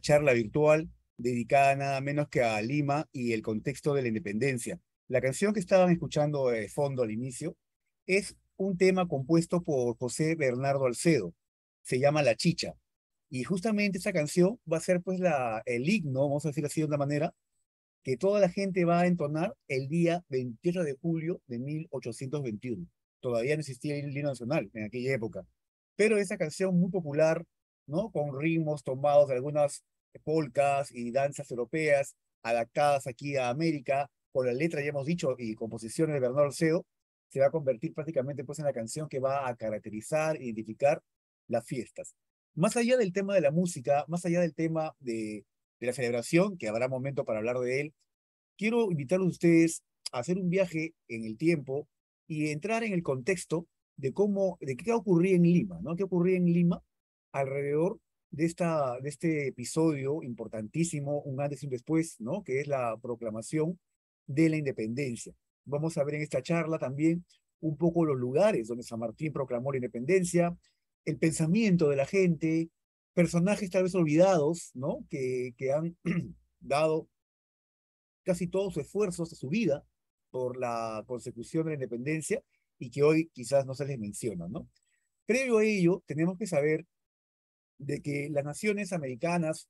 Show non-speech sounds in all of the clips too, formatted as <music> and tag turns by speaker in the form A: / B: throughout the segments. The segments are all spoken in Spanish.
A: charla virtual dedicada nada menos que a Lima y el contexto de la independencia. La canción que estaban escuchando de fondo al inicio es un tema compuesto por José Bernardo Alcedo, se llama La Chicha. Y justamente esa canción va a ser pues la, el himno, vamos a decirlo así de una manera, que toda la gente va a entonar el día 28 de julio de 1821. Todavía no existía el himno nacional en aquella época. Pero esa canción muy popular ¿no? Con ritmos tomados de algunas polcas y danzas europeas adaptadas aquí a América, con la letra, ya hemos dicho, y composiciones de Bernardo Alcedo, se va a convertir prácticamente pues en la canción que va a caracterizar, e identificar las fiestas. Más allá del tema de la música, más allá del tema de, la celebración, que habrá momento para hablar de él, quiero invitar a ustedes a hacer un viaje en el tiempo y entrar en el contexto de cómo, de qué ocurría en Lima, ¿no? ¿Qué ocurría en Lima alrededor de, esta, de este episodio importantísimo, un antes y un después, ¿no? que es la proclamación de la independencia. Vamos a ver en esta charla también un poco los lugares donde San Martín proclamó la independencia, el pensamiento de la gente, personajes tal vez olvidados, ¿no? que, que han <clears throat> dado casi todos sus esfuerzos a su vida por la consecución de la independencia y que hoy quizás no se les menciona, ¿no? Previo a ello, tenemos que saber de que las naciones americanas,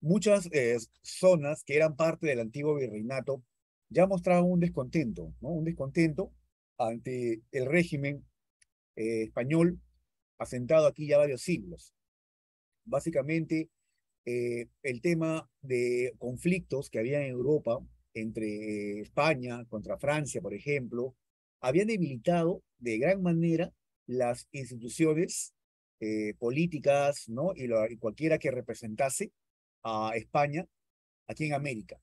A: muchas eh, zonas que eran parte del antiguo virreinato, ya mostraban un descontento, Un descontento ante el régimen eh, español asentado aquí ya varios siglos. Básicamente, eh, el tema de conflictos que había en Europa entre España contra Francia, por ejemplo, habían debilitado de gran manera las instituciones eh, políticas, ¿no? Y, cualquiera que representase a España aquí en América.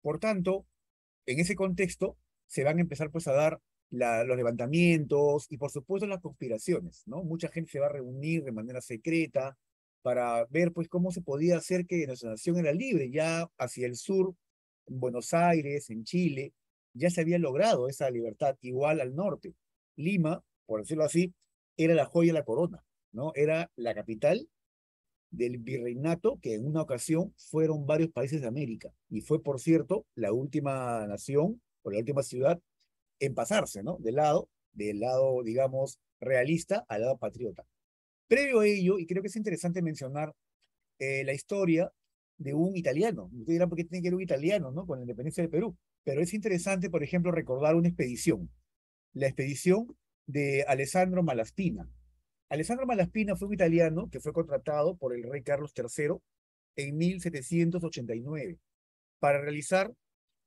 A: Por tanto, en ese contexto se van a empezar pues a dar los levantamientos y por supuesto las conspiraciones, ¿no? Mucha gente se va a reunir de manera secreta para ver pues cómo se podía hacer que nuestra nación era libre ya hacia el sur, en Buenos Aires, en Chile, ya se había logrado esa libertad igual al norte. Lima, por decirlo así, era la joya de la corona, era la capital del virreinato que en una ocasión fueron varios países de América y fue, por cierto, la última nación o la última ciudad en pasarse, ¿no? Del lado, del lado, digamos, realista al lado patriota. Previo a ello, y creo que es interesante mencionar eh, la historia de un italiano. Ustedes dirán, ¿por qué tiene que ser un italiano, ¿no? Con la independencia de Perú. Pero es interesante, por ejemplo, recordar una expedición, la expedición de Alessandro Malaspina, Alessandro Malaspina fue un italiano que fue contratado por el rey Carlos III en 1789 para realizar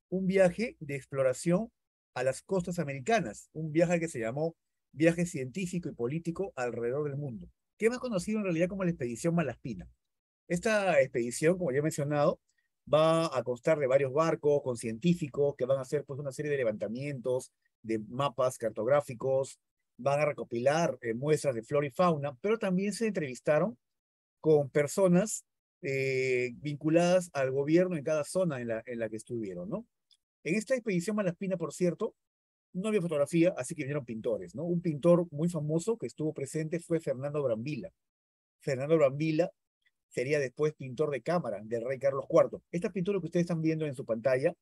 A: un viaje de exploración a las costas americanas, un viaje que se llamó viaje científico y político alrededor del mundo, que más conocido en realidad como la expedición Malaspina. Esta expedición, como ya he mencionado, va a constar de varios barcos con científicos que van a hacer pues una serie de levantamientos, de mapas cartográficos, van a recopilar eh, muestras de flora y fauna, pero también se entrevistaron con personas eh, vinculadas al gobierno en cada zona en la, en la que estuvieron, ¿no? En esta expedición Malaspina, por cierto, no había fotografía, así que vinieron pintores, ¿no? Un pintor muy famoso que estuvo presente fue Fernando Brambila. Fernando Brambila sería después pintor de cámara del rey Carlos IV. Esta pintura que ustedes están viendo en su pantalla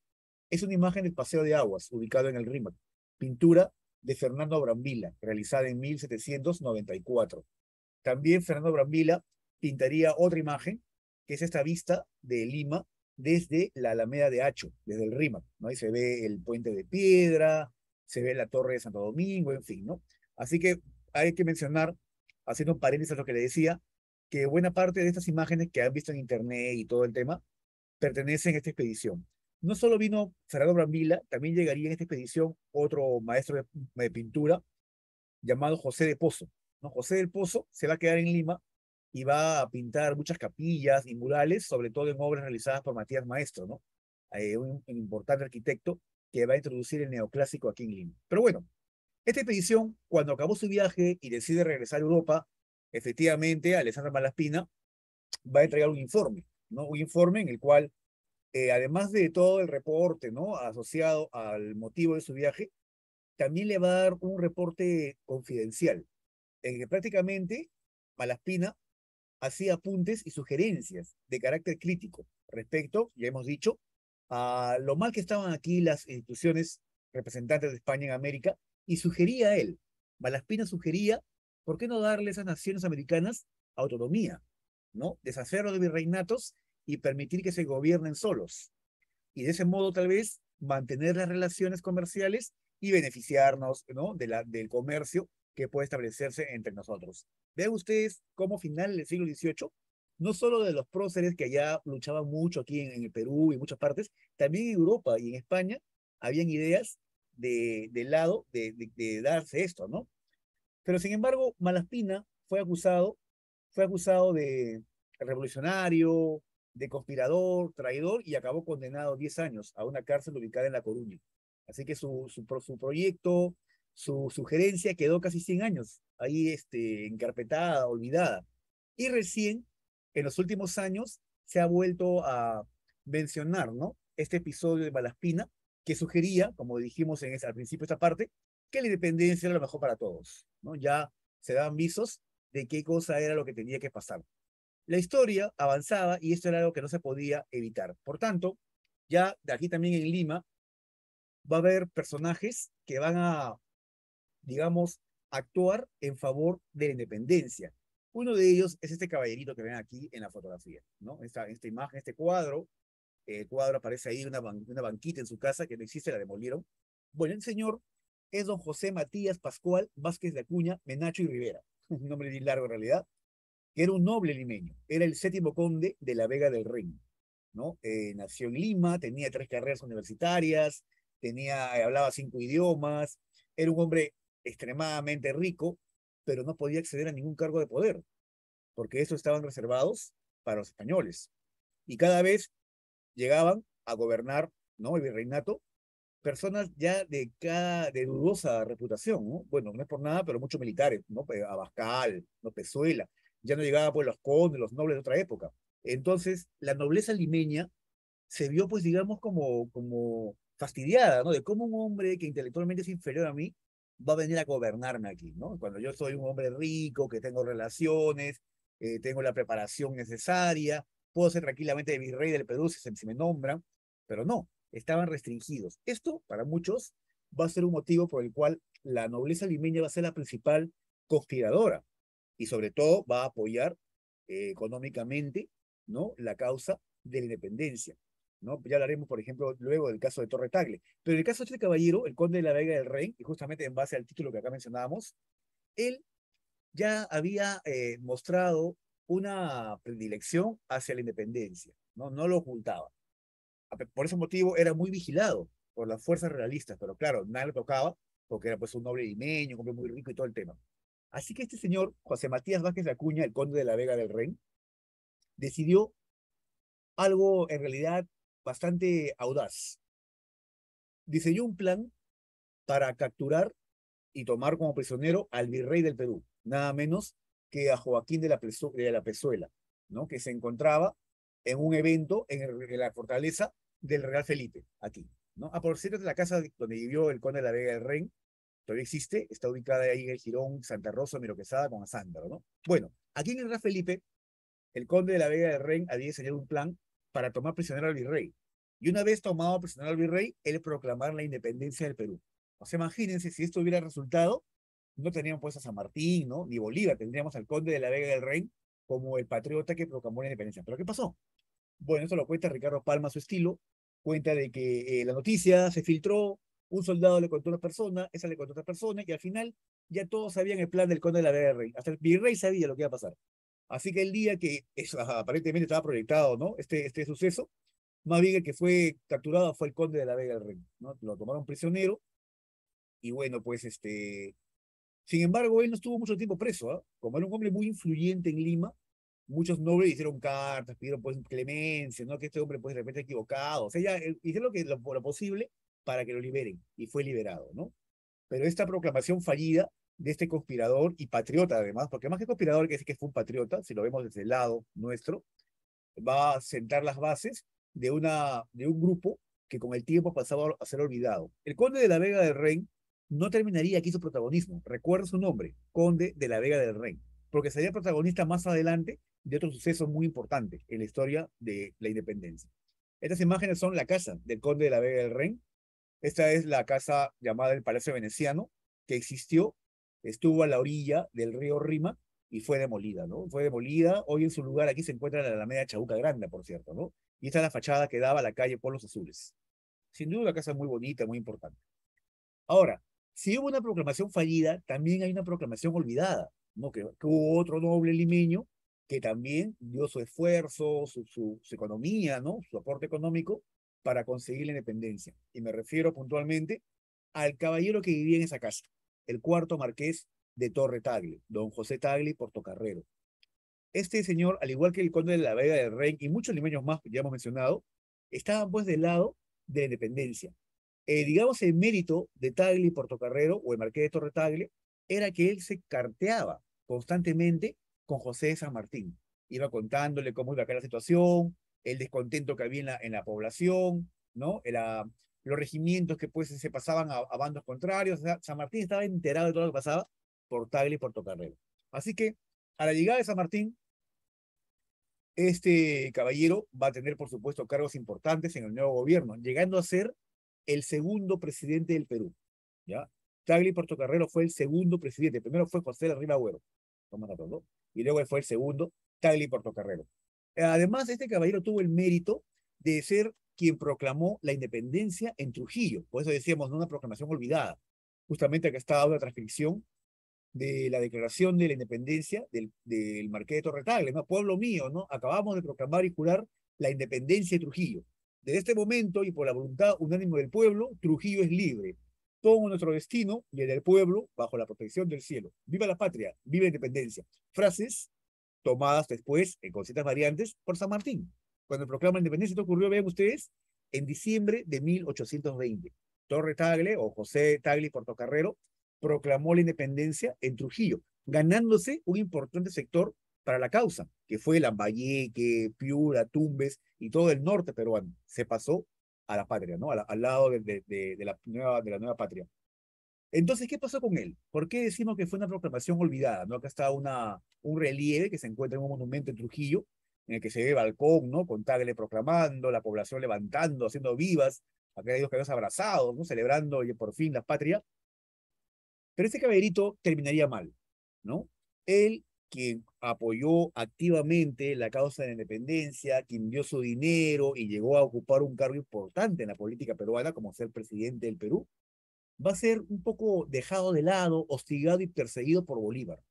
A: es una imagen del Paseo de Aguas, ubicado en el Rímac. Pintura de Fernando Brambila, realizada en 1794. También Fernando Brambila pintaría otra imagen, que es esta vista de Lima desde la Alameda de Hacho, desde el Rímac, ¿no? Ahí se ve el puente de piedra, se ve la torre de Santo Domingo, en fin, ¿no? Así que hay que mencionar, haciendo un paréntesis a lo que le decía, que buena parte de estas imágenes que han visto en internet y todo el tema, pertenecen a esta expedición no solo vino Fernando Brambila, también llegaría en esta expedición otro maestro de, pintura llamado José de Pozo. José de Pozo se va a quedar en Lima y va a pintar muchas capillas y murales, sobre todo en obras realizadas por Matías Maestro, ¿no? Eh, un, importante arquitecto que va a introducir el neoclásico aquí en Lima. Pero bueno, esta expedición, cuando acabó su viaje y decide regresar a Europa, efectivamente, Alessandra Malaspina va a entregar un informe, ¿no? Un informe en el cual eh, además de todo el reporte ¿no? asociado al motivo de su viaje, también le va a dar un reporte confidencial, en que prácticamente Malaspina hacía apuntes y sugerencias de carácter crítico respecto, ya hemos dicho, a lo mal que estaban aquí las instituciones representantes de España en América, y sugería él, Malaspina sugería, ¿por qué no darle a esas naciones americanas autonomía? ¿no? Deshacerlo de virreinatos y permitir que se gobiernen solos. Y de ese modo, tal vez, mantener las relaciones comerciales y beneficiarnos ¿no? de la, del comercio que puede establecerse entre nosotros. Vean ustedes cómo final del siglo XVIII, no solo de los próceres que allá luchaban mucho aquí en, el Perú y en muchas partes, también en Europa y en España habían ideas de, de lado de, de, de, darse esto, ¿no? Pero sin embargo, Malaspina fue acusado, fue acusado de revolucionario, de conspirador, traidor y acabó condenado a 10 años a una cárcel ubicada en La Coruña. Así que su, proyecto, su sugerencia quedó casi 100 años ahí este, encarpetada, olvidada. Y recién, en los últimos años, se ha vuelto a mencionar ¿no? este episodio de Balaspina que sugería, como dijimos en ese al principio de esta parte, que la independencia era lo mejor para todos. ¿no? Ya se daban visos de qué cosa era lo que tenía que pasar la historia avanzaba y esto era algo que no se podía evitar. Por tanto, ya de aquí también en Lima va a haber personajes que van a, digamos, actuar en favor de la independencia. Uno de ellos es este caballerito que ven aquí en la fotografía, ¿no? Esta, esta imagen, este cuadro, el cuadro aparece ahí, una, banquita en su casa que no existe, la demolieron. Bueno, el señor es don José Matías Pascual Vázquez de Acuña, Menacho y Rivera, un <laughs> nombre largo en realidad, era un noble limeño, era el séptimo conde de la Vega del Reino. ¿no? Eh, nació en Lima, tenía tres carreras universitarias, tenía, hablaba cinco idiomas, era un hombre extremadamente rico, pero no podía acceder a ningún cargo de poder, porque esos estaban reservados para los españoles. Y cada vez llegaban a gobernar ¿no? el virreinato personas ya de, cada, de dudosa reputación. ¿no? Bueno, no es por nada, pero muchos militares, ¿no? Abascal, ¿no? Pezuela, ya no llegaba pues los condes, los nobles de otra época. Entonces, la nobleza limeña se vio pues digamos como, como fastidiada, ¿no? De cómo un hombre que intelectualmente es inferior a mí va a venir a gobernarme aquí, ¿no? Cuando yo soy un hombre rico, que tengo relaciones, eh, tengo la preparación necesaria, puedo ser tranquilamente virrey del Perú si, si me nombran, pero no, estaban restringidos. Esto, para muchos, va a ser un motivo por el cual la nobleza limeña va a ser la principal conspiradora y sobre todo va a apoyar eh, económicamente ¿no? la causa de la independencia. ¿no? Ya hablaremos, por ejemplo, luego del caso de Torre Tagle. Pero en el caso de este caballero, el conde de la Vega del Rey, y justamente en base al título que acá mencionábamos, él ya había eh, mostrado una predilección hacia la independencia, ¿no? no lo ocultaba. Por ese motivo era muy vigilado por las fuerzas realistas, pero claro, nada le tocaba porque era pues un noble limeño, un hombre muy rico y todo el tema. Así que este señor, José Matías Vázquez Acuña, el conde de la Vega del Rey, decidió algo en realidad bastante audaz. Diseñó un plan para capturar y tomar como prisionero al virrey del Perú, nada menos que a Joaquín de la, Pezuela, ¿no? que se encontraba en un evento en, la fortaleza del Real Felipe, aquí. ¿no? A ah, por cierto, de la casa donde vivió el conde de la Vega del Rey todavía existe, está ubicada ahí en el Girón, Santa Rosa, Miroquesada, con Asándaro, ¿no? Bueno, aquí en el Felipe, el conde de la Vega del Rey, había diseñado un plan para tomar prisionero al virrey. Y una vez tomado prisionero al virrey, él proclamar la independencia del Perú. O sea, imagínense, si esto hubiera resultado, no teníamos pues a San Martín, ¿no? Ni Bolívar, tendríamos al conde de la Vega del Rey como el patriota que proclamó la independencia. ¿Pero qué pasó? Bueno, eso lo cuenta Ricardo Palma su estilo, cuenta de que eh, la noticia se filtró, un soldado le contó a una persona, esa le contó a otra persona, y al final ya todos sabían el plan del conde de la Vega Rey. Hasta el virrey sabía lo que iba a pasar. Así que el día que eso, ah, aparentemente estaba proyectado ¿no? este, este suceso, más bien el que fue capturado fue el conde de la Vega del Rey. ¿no? Lo tomaron prisionero y bueno, pues este... Sin embargo, él no estuvo mucho tiempo preso. ¿ah? Como era un hombre muy influyente en Lima, muchos nobles hicieron cartas, pidieron pues clemencia, ¿no? que este hombre pues de repente equivocado. O sea, ya eh, hicieron lo, que, lo posible para que lo liberen y fue liberado, ¿no? Pero esta proclamación fallida de este conspirador y patriota además, porque más que conspirador que decir que fue un patriota, si lo vemos desde el lado nuestro, va a sentar las bases de, una, de un grupo que con el tiempo ha pasado a ser olvidado. El conde de la Vega del Rey no terminaría aquí su protagonismo, recuerda su nombre, conde de la Vega del Rey, porque sería protagonista más adelante de otro suceso muy importante en la historia de la independencia. Estas imágenes son la casa del conde de la Vega del Rey, esta es la casa llamada el Palacio Veneciano, que existió, estuvo a la orilla del río Rima y fue demolida, ¿no? Fue demolida. Hoy en su lugar aquí se encuentra la Alameda Chabuca Grande, por cierto, ¿no? Y esta es la fachada que daba a la calle Polos Azules. Sin duda una casa muy bonita, muy importante. Ahora, si hubo una proclamación fallida, también hay una proclamación olvidada, ¿no? Que, hubo otro noble limeño que también dio su esfuerzo, su economía, ¿no? Su aporte económico para conseguir la independencia. Y me refiero puntualmente al caballero que vivía en esa casa, el cuarto marqués de Torre Tagli, don José Tagli, Portocarrero. Este señor, al igual que el conde de la Vega del Rey y muchos limeños más que ya hemos mencionado, estaba pues del lado de la independencia. Eh, digamos, el mérito de Tagli, Portocarrero, o el marqués de Torre Tagli, era que él se carteaba constantemente con José de San Martín. Iba contándole cómo iba a caer la situación, el descontento que había en la, en la población, ¿no? Ah, los regimientos que pues se pasaban a, bandos contrarios. San Martín estaba enterado de todo lo que pasaba por Tagle y por Así que a la llegada de San Martín, este caballero va a tener, por supuesto, cargos importantes en el nuevo gobierno, llegando a ser el segundo presidente del Perú. ¿ya? Tagle y Portocarrero fue el segundo presidente. Primero fue José de Riva Agüero, y luego fue el segundo, Tagle y Portocarrero. Eh, además, este caballero tuvo el mérito de ser quien proclamó la independencia en Trujillo. Por eso decíamos, no una proclamación olvidada. Justamente acá está la transcripción de la declaración de la independencia del, del Marqués de Torretagles, Pueblo mío, ¿no? Acabamos de proclamar y jurar la independencia de Trujillo. Desde este momento y por la voluntad unánime del pueblo, Trujillo es libre. Todo nuestro destino y el del pueblo bajo la protección del cielo. Viva la patria, viva la independencia. Frases tomadas después, en, con ciertas variantes, por San Martín. Cuando proclama la independencia, esto ocurrió, vean ustedes, en diciembre de 1820. Torre Tagle o José Tagle Portocarrero proclamó la independencia en Trujillo, ganándose un importante sector para la causa, que fue Lambayeque, Piura, Tumbes y todo el norte peruano. Se pasó a la patria, ¿no? al lado de la nueva patria. Entonces, ¿qué pasó con él? ¿Por qué decimos que fue una proclamación olvidada? ¿no? Acá está una, un relieve que se encuentra en un monumento en Trujillo, en el que se ve balcón, ¿no? Con Tagle proclamando, la población levantando, haciendo vivas, acá hay dos caballeros abrazados, ¿no? Celebrando y por fin la patria. Pero ese caballerito terminaría mal, ¿no? Él, quien apoyó activamente la causa de la independencia, quien dio su dinero y llegó a ocupar un cargo importante en la política peruana, como ser presidente del Perú, va a ser un poco dejado de lado, hostigado y perseguido por Bolívar.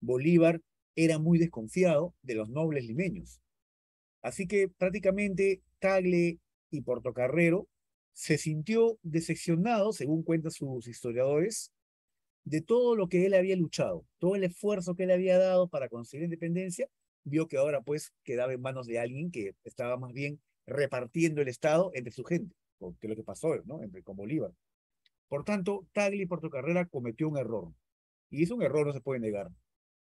A: Bolívar era muy desconfiado de los nobles limeños. Así que prácticamente Tagle y Portocarrero se sintió decepcionado, según cuentan sus historiadores, de todo lo que él había luchado, todo el esfuerzo que le había dado para conseguir independencia, vio que ahora pues quedaba en manos de alguien que estaba más bien repartiendo el Estado entre su gente, que es lo que pasó, ¿no? Entre, con Bolívar. Por tanto, Tagli por su carrera cometió un error. Y es un error, no se puede negar.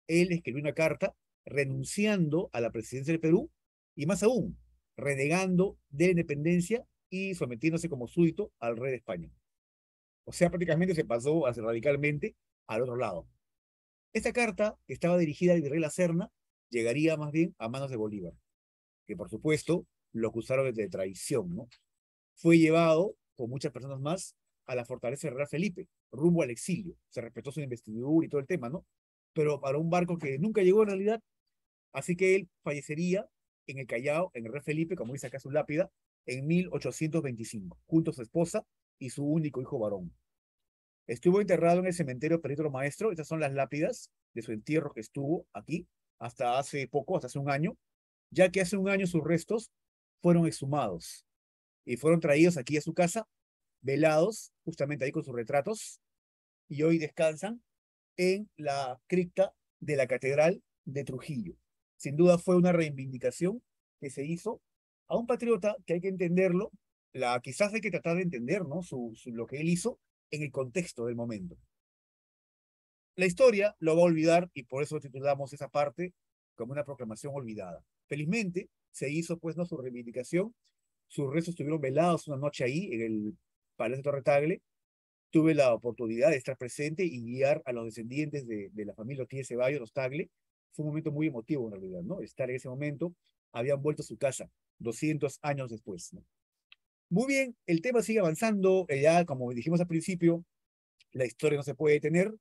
A: Él escribió una carta renunciando a la presidencia del Perú y más aún, renegando de la independencia y sometiéndose como súbdito al rey de España. O sea, prácticamente se pasó radicalmente al otro lado. Esta carta, que estaba dirigida al virrey La llegaría más bien a manos de Bolívar, que por supuesto lo acusaron de traición, ¿no? Fue llevado, con muchas personas más, a la fortaleza de rey Felipe, rumbo al exilio. Se respetó su investidura y todo el tema, ¿no? Pero para un barco que nunca llegó en realidad, así que él fallecería en el Callao, en el rey Felipe, como dice acá su lápida, en 1825, junto a su esposa y su único hijo varón. Estuvo enterrado en el cementerio Pedro Maestro, estas son las lápidas de su entierro que estuvo aquí hasta hace poco, hasta hace un año, ya que hace un año sus restos fueron exhumados y fueron traídos aquí a su casa velados, justamente ahí con sus retratos, y hoy descansan en la cripta de la Catedral de Trujillo. Sin duda fue una reivindicación que se hizo a un patriota que hay que entenderlo, la, quizás hay que tratar de entender ¿no? lo que él hizo en el contexto del momento. La historia lo va a olvidar y por eso titulamos esa parte como una proclamación olvidada. Felizmente se hizo pues no su reivindicación, sus restos estuvieron velados una noche ahí en el Palacio Torretagle, tuve la oportunidad de estar presente y guiar a los descendientes de, la familia Ortiz Ceballos, los Tagle. Fue un momento muy emotivo en realidad, ¿no? Estar en ese momento, habían vuelto a su casa 200 años después, ¿no? Muy bien, el tema sigue avanzando, eh, ya como dijimos al principio, la historia no se puede detener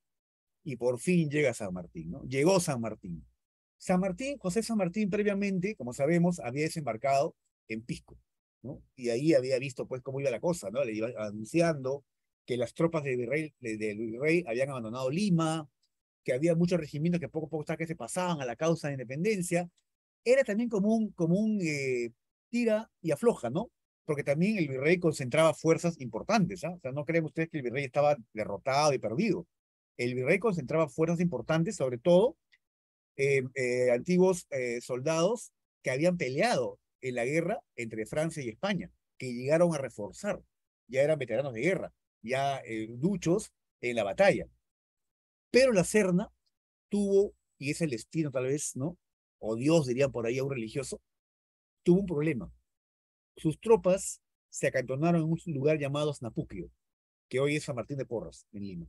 A: y por fin llega San Martín, ¿no? Llegó San Martín. San Martín, José San Martín previamente, como sabemos, había desembarcado en Pisco. Y ahí había visto pues cómo iba la cosa, ¿no? Le iba anunciando que las tropas del Virrey, habían abandonado Lima, que había muchos regimientos que poco a poco se pasaban a la causa de independencia. Era también como un, eh, tira y afloja, ¿no? Porque también el virrey concentraba fuerzas importantes, ¿ah? O sea, no creen ustedes que el virrey estaba derrotado y perdido. El virrey concentraba fuerzas importantes, sobre todo eh, eh, antiguos soldados que habían peleado en la guerra entre Francia y España, que llegaron a reforzar. Ya eran veteranos de guerra, ya eh, duchos en la batalla. Pero la Serna tuvo, y es el destino tal vez, ¿no? O Dios diría por ahí a un religioso, tuvo un problema. Sus tropas se acantonaron en un lugar llamado Snapuquio, que hoy es San Martín de Porras, en Lima.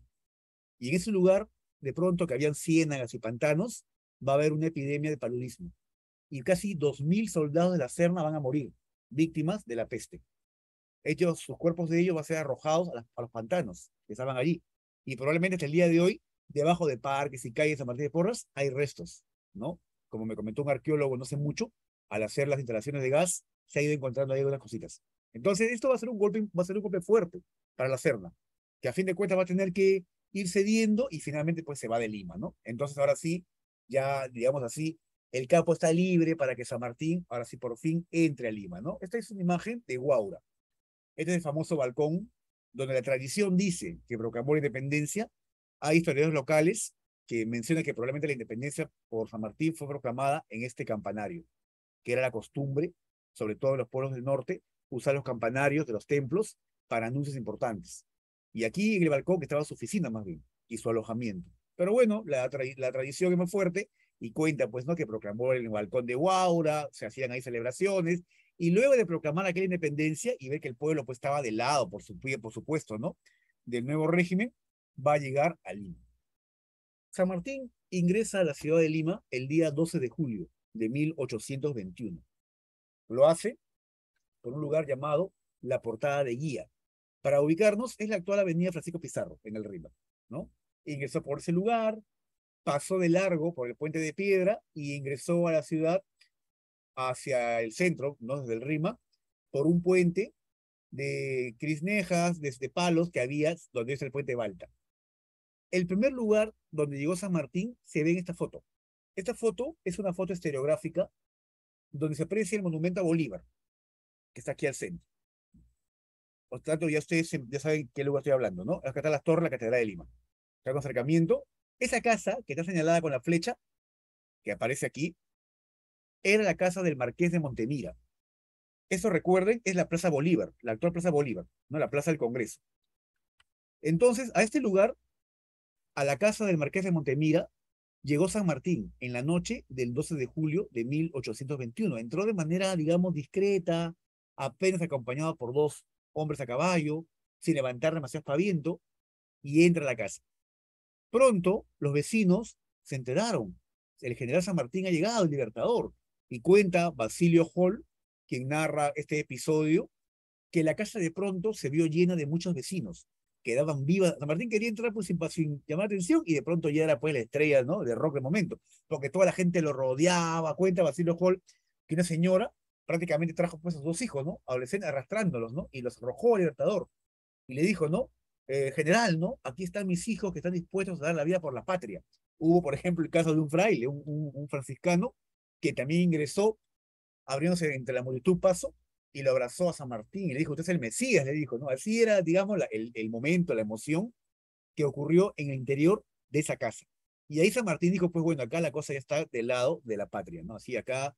A: Y en ese lugar, de pronto que habían ciénagas y pantanos, va a haber una epidemia de paludismo y casi mil soldados de la Serna van a morir, víctimas de la peste. Ellos, sus cuerpos de ellos van a ser arrojados a, los pantanos que estaban allí. Y probablemente hasta el día de hoy, debajo de parques y calles de San de Porras, hay restos, ¿no? Como me comentó un arqueólogo no sé mucho, al hacer las instalaciones de gas, se ha ido encontrando ahí algunas cositas. Entonces, esto va a ser un golpe, va a ser un golpe fuerte para la Serna, que a fin de cuentas va a tener que ir cediendo y finalmente pues se va de Lima, ¿no? Entonces, ahora sí, ya digamos así, el campo está libre para que San Martín, ahora sí por fin, entre a Lima, ¿no? Esta es una imagen de Guaura. Este es el famoso balcón donde la tradición dice que proclamó la independencia. Hay historiadores locales que mencionan que probablemente la independencia por San Martín fue proclamada en este campanario, que era la costumbre, sobre todo en los pueblos del norte, usar los campanarios de los templos para anuncios importantes. Y aquí en el balcón que estaba su oficina más bien y su alojamiento. Pero bueno, la tradición es más fuerte y cuenta, pues, ¿no? Que proclamó el balcón de Huaura, se hacían ahí celebraciones, y luego de proclamar aquella independencia y ver que el pueblo, pues, estaba de lado, por, su, por supuesto, ¿no? Del nuevo régimen, va a llegar a Lima. San Martín ingresa a la ciudad de Lima el día 12 de julio de 1821. Lo hace por un lugar llamado La Portada de Guía. Para ubicarnos, es la actual avenida Francisco Pizarro, en el río ¿no? Ingresó por ese lugar, pasó de largo por el puente de piedra y ingresó a la ciudad hacia el centro, ¿no? desde el Rima, por un puente de Crisnejas, desde Palos, que había, donde es el puente Balta. El primer lugar donde llegó San Martín se ve en esta foto. Esta foto es una foto estereográfica donde se aprecia el monumento a Bolívar, que está aquí al centro. Por tanto, ya ustedes ya saben qué lugar estoy hablando, ¿no? Acá está la torre, la Catedral de Lima. Está con acercamiento esa casa que está señalada con la flecha, que aparece aquí, era la casa del marqués de Montemira. Eso recuerden, es la Plaza Bolívar, la actual Plaza Bolívar, no la Plaza del Congreso. Entonces, a este lugar, a la casa del marqués de Montemira, llegó San Martín en la noche del 12 de julio de 1821. Entró de manera, digamos, discreta, apenas acompañado por dos hombres a caballo, sin levantar demasiado viento y entra a la casa. Pronto los vecinos se enteraron. El general San Martín ha llegado, el libertador, y cuenta Basilio Hall, quien narra este episodio, que la casa de pronto se vio llena de muchos vecinos, quedaban vivas. San Martín quería entrar pues, sin, llamar atención y de pronto ya era pues la estrella ¿no? de rock momento, porque toda la gente lo rodeaba. Cuenta Basilio Hall que una señora prácticamente trajo pues a sus dos hijos, ¿no? Adolescentes arrastrándolos, ¿no? Y los arrojó al Libertador. Y le dijo, ¿no? Eh, general, ¿no? Aquí están mis hijos que están dispuestos a dar la vida por la patria. Hubo, por ejemplo, el caso de un fraile, un, franciscano, que también ingresó, abriéndose entre la multitud paso, y lo abrazó a San Martín y le dijo, usted es el Mesías, le dijo, ¿no? Así era, digamos, el, el momento, la emoción que ocurrió en el interior de esa casa. Y ahí San Martín dijo, pues bueno, acá la cosa ya está del lado de la patria, ¿no? Así acá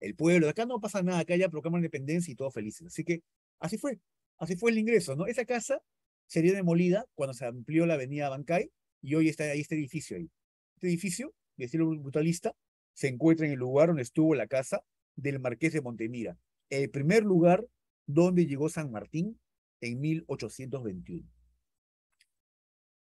A: el pueblo, acá no pasa nada, acá ya proclaman independencia y todos felices. Así que así fue, así fue el ingreso, ¿no? Esa casa sería demolida cuando se amplió la avenida Bancay y hoy está ahí este edificio ahí. Este edificio, de estilo brutalista, se encuentra en el lugar donde estuvo la casa del marqués de Montemira, el primer lugar donde llegó San Martín en 1821.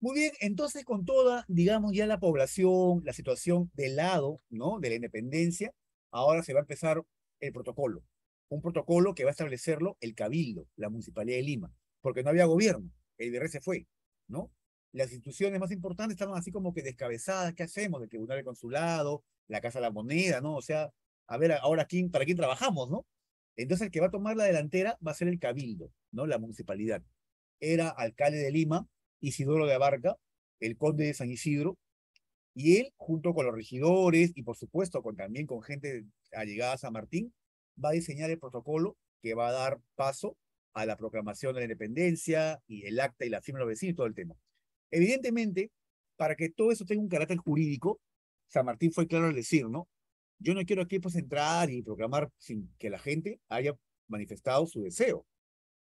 A: Muy bien, entonces con toda, digamos, ya la población, la situación del lado, ¿no? De la independencia, ahora se va a empezar el protocolo. Un protocolo que va a establecerlo el Cabildo, la Municipalidad de Lima, porque no había gobierno de se fue, ¿no? Las instituciones más importantes estaban así como que descabezadas, ¿qué hacemos? El Tribunal de Consulado, la Casa de la Moneda, ¿no? O sea, a ver, ahora quién, para quién trabajamos, ¿no? Entonces el que va a tomar la delantera va a ser el cabildo, ¿no? La municipalidad. Era alcalde de Lima, Isidoro de Abarca, el conde de San Isidro, y él, junto con los regidores y por supuesto con, también con gente allegada a San Martín, va a diseñar el protocolo que va a dar paso a la proclamación de la independencia y el acta y la firma de los vecinos y todo el tema. Evidentemente, para que todo eso tenga un carácter jurídico, San Martín fue claro al decir, ¿no? Yo no quiero aquí pues entrar y proclamar sin que la gente haya manifestado su deseo.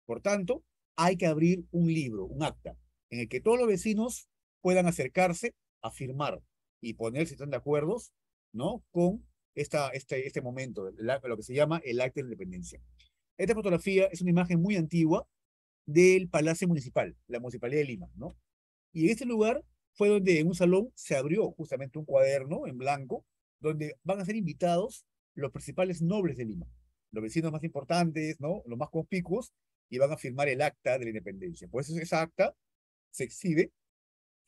A: Por tanto, hay que abrir un libro, un acta, en el que todos los vecinos puedan acercarse a firmar y poner si están de acuerdo, ¿no? Con esta, este, este momento, lo que se llama el acta de independencia. Esta fotografía es una imagen muy antigua del Palacio Municipal, la Municipalidad de Lima, ¿no? Y en este lugar fue donde en un salón se abrió justamente un cuaderno en blanco donde van a ser invitados los principales nobles de Lima, los vecinos más importantes, ¿no? Los más conspicuos y van a firmar el acta de la independencia. Pues eso esa acta se exhibe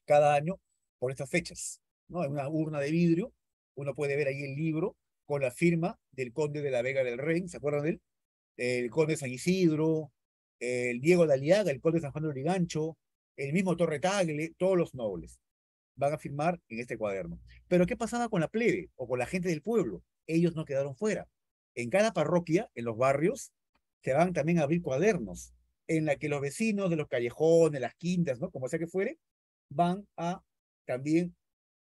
A: cada año por estas fechas, ¿no? En una urna de vidrio, uno puede ver ahí el libro con la firma del conde de la Vega del Rey, ¿se acuerdan de él? el Conde San Isidro, el Diego de Daliaga, el Conde San Juan de Origancho, el mismo Torre Tagle, todos los nobles van a firmar en este cuaderno. Pero ¿qué pasaba con la plebe o con la gente del pueblo? Ellos no quedaron fuera. En cada parroquia, en los barrios, se van también a abrir cuadernos en la que los vecinos de los callejones, las quintas, ¿no? Como sea que fuere, van a también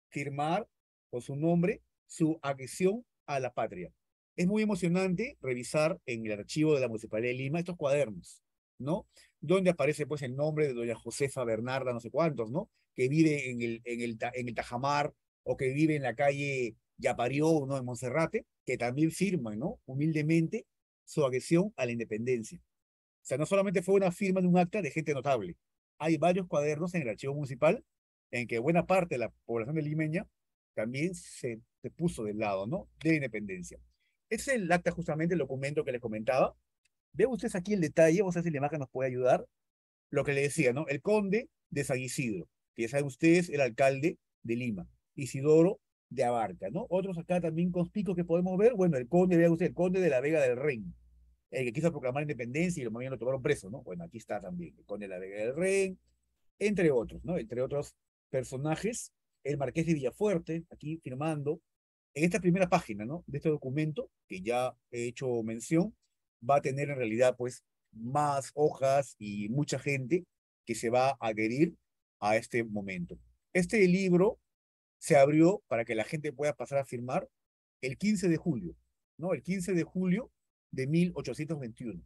A: firmar con su nombre su adhesión a la patria es muy emocionante revisar en el archivo de la Municipalidad de Lima estos cuadernos, ¿no? Donde aparece pues el nombre de doña Josefa Bernarda, no sé cuántos, ¿no? Que vive en el, en el, en el Tajamar o que vive en la calle Yaparió, ¿no? En Monserrate, que también firma, ¿no? Humildemente su agresión a la independencia. O sea, no solamente fue una firma de un acta de gente notable. Hay varios cuadernos en el archivo municipal en que buena parte de la población de limeña también se, se puso del lado, ¿no? De la independencia es el acta justamente, el documento que les comentaba. Ve ustedes aquí el detalle, vamos a si la imagen nos puede ayudar. Lo que le decía, ¿no? El conde de San Isidro, que ya saben ustedes, el alcalde de Lima, Isidoro de Abarca, ¿no? Otros acá también conspicos que podemos ver, bueno, el conde, vean usted, el conde de la Vega del Rey, el que quiso proclamar independencia y lo, lo tomaron preso, ¿no? Bueno, aquí está también, el conde de la Vega del Rey, entre otros, ¿no? Entre otros personajes, el marqués de Villafuerte, aquí firmando, en esta primera página, ¿no? De este documento que ya he hecho mención, va a tener en realidad, pues, más hojas y mucha gente que se va a adherir a este momento. Este libro se abrió para que la gente pueda pasar a firmar el 15 de julio, ¿no? El 15 de julio de 1821.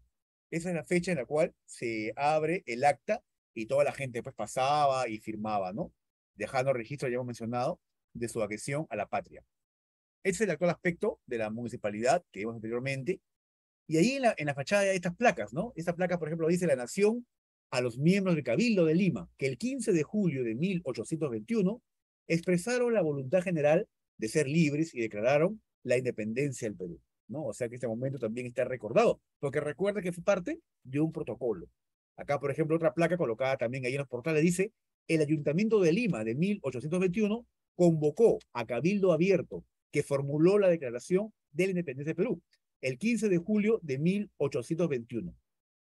A: Esa es la fecha en la cual se abre el acta y toda la gente pues pasaba y firmaba, ¿no? Dejando registro, ya hemos mencionado, de su adhesión a la patria. Este es el actual aspecto de la municipalidad que vimos anteriormente. Y ahí en la, en la fachada hay estas placas, ¿no? Esta placa, por ejemplo, dice la Nación a los miembros del Cabildo de Lima, que el 15 de julio de 1821 expresaron la voluntad general de ser libres y declararon la independencia del Perú, ¿no? O sea que este momento también está recordado, porque recuerda que fue parte de un protocolo. Acá, por ejemplo, otra placa colocada también ahí en los portales dice, el Ayuntamiento de Lima de 1821 convocó a Cabildo Abierto que formuló la Declaración de la Independencia de Perú, el 15 de julio de 1821.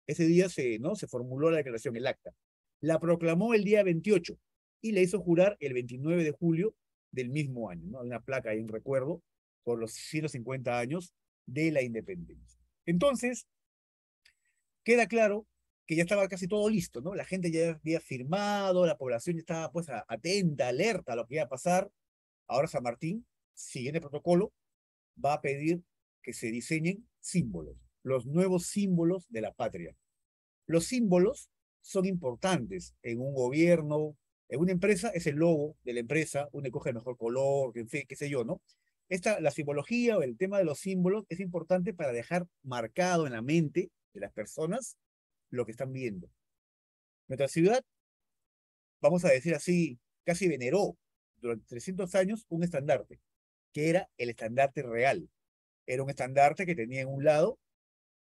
A: Ese día se, ¿no? se formuló la declaración, el acta. La proclamó el día 28 y la hizo jurar el 29 de julio del mismo año. ¿no? Una placa y un recuerdo por los 150 años de la independencia. Entonces, queda claro que ya estaba casi todo listo, ¿no? La gente ya había firmado, la población ya estaba pues atenta, alerta a lo que iba a pasar. Ahora San Martín siguiente protocolo, va a pedir que se diseñen símbolos, los nuevos símbolos de la patria. Los símbolos son importantes en un gobierno, en una empresa, es el logo de la empresa, uno coge el mejor color, qué sé yo, ¿no? Esta, la simbología o el tema de los símbolos es importante para dejar marcado en la mente de las personas lo que están viendo. Nuestra ciudad, vamos a decir así, casi veneró durante 300 años un estandarte, que era el estandarte real. Era un estandarte que tenía en un lado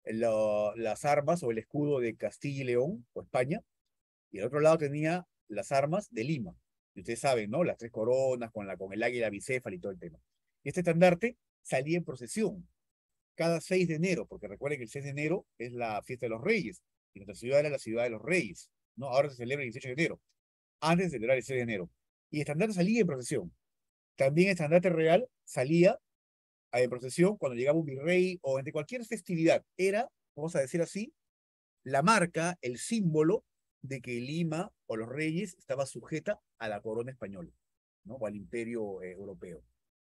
A: las armas o el escudo de Castilla y León o España, y el otro lado tenía las armas de Lima. Y ustedes saben, ¿no? Las tres coronas con, la, con el águila bicéfala y todo el tema. este estandarte salía en procesión cada 6 de enero, porque recuerden que el 6 de enero es la fiesta de los reyes, y nuestra ciudad era la ciudad de los reyes, ¿no? Ahora se celebra el 18 de enero, antes de celebrar el 6 de enero. Y el estandarte salía en procesión. También el estandarte real salía en procesión cuando llegaba un virrey o entre cualquier festividad. Era, vamos a decir así, la marca, el símbolo de que Lima o los reyes estaba sujeta a la corona española, ¿no? O al imperio eh, europeo.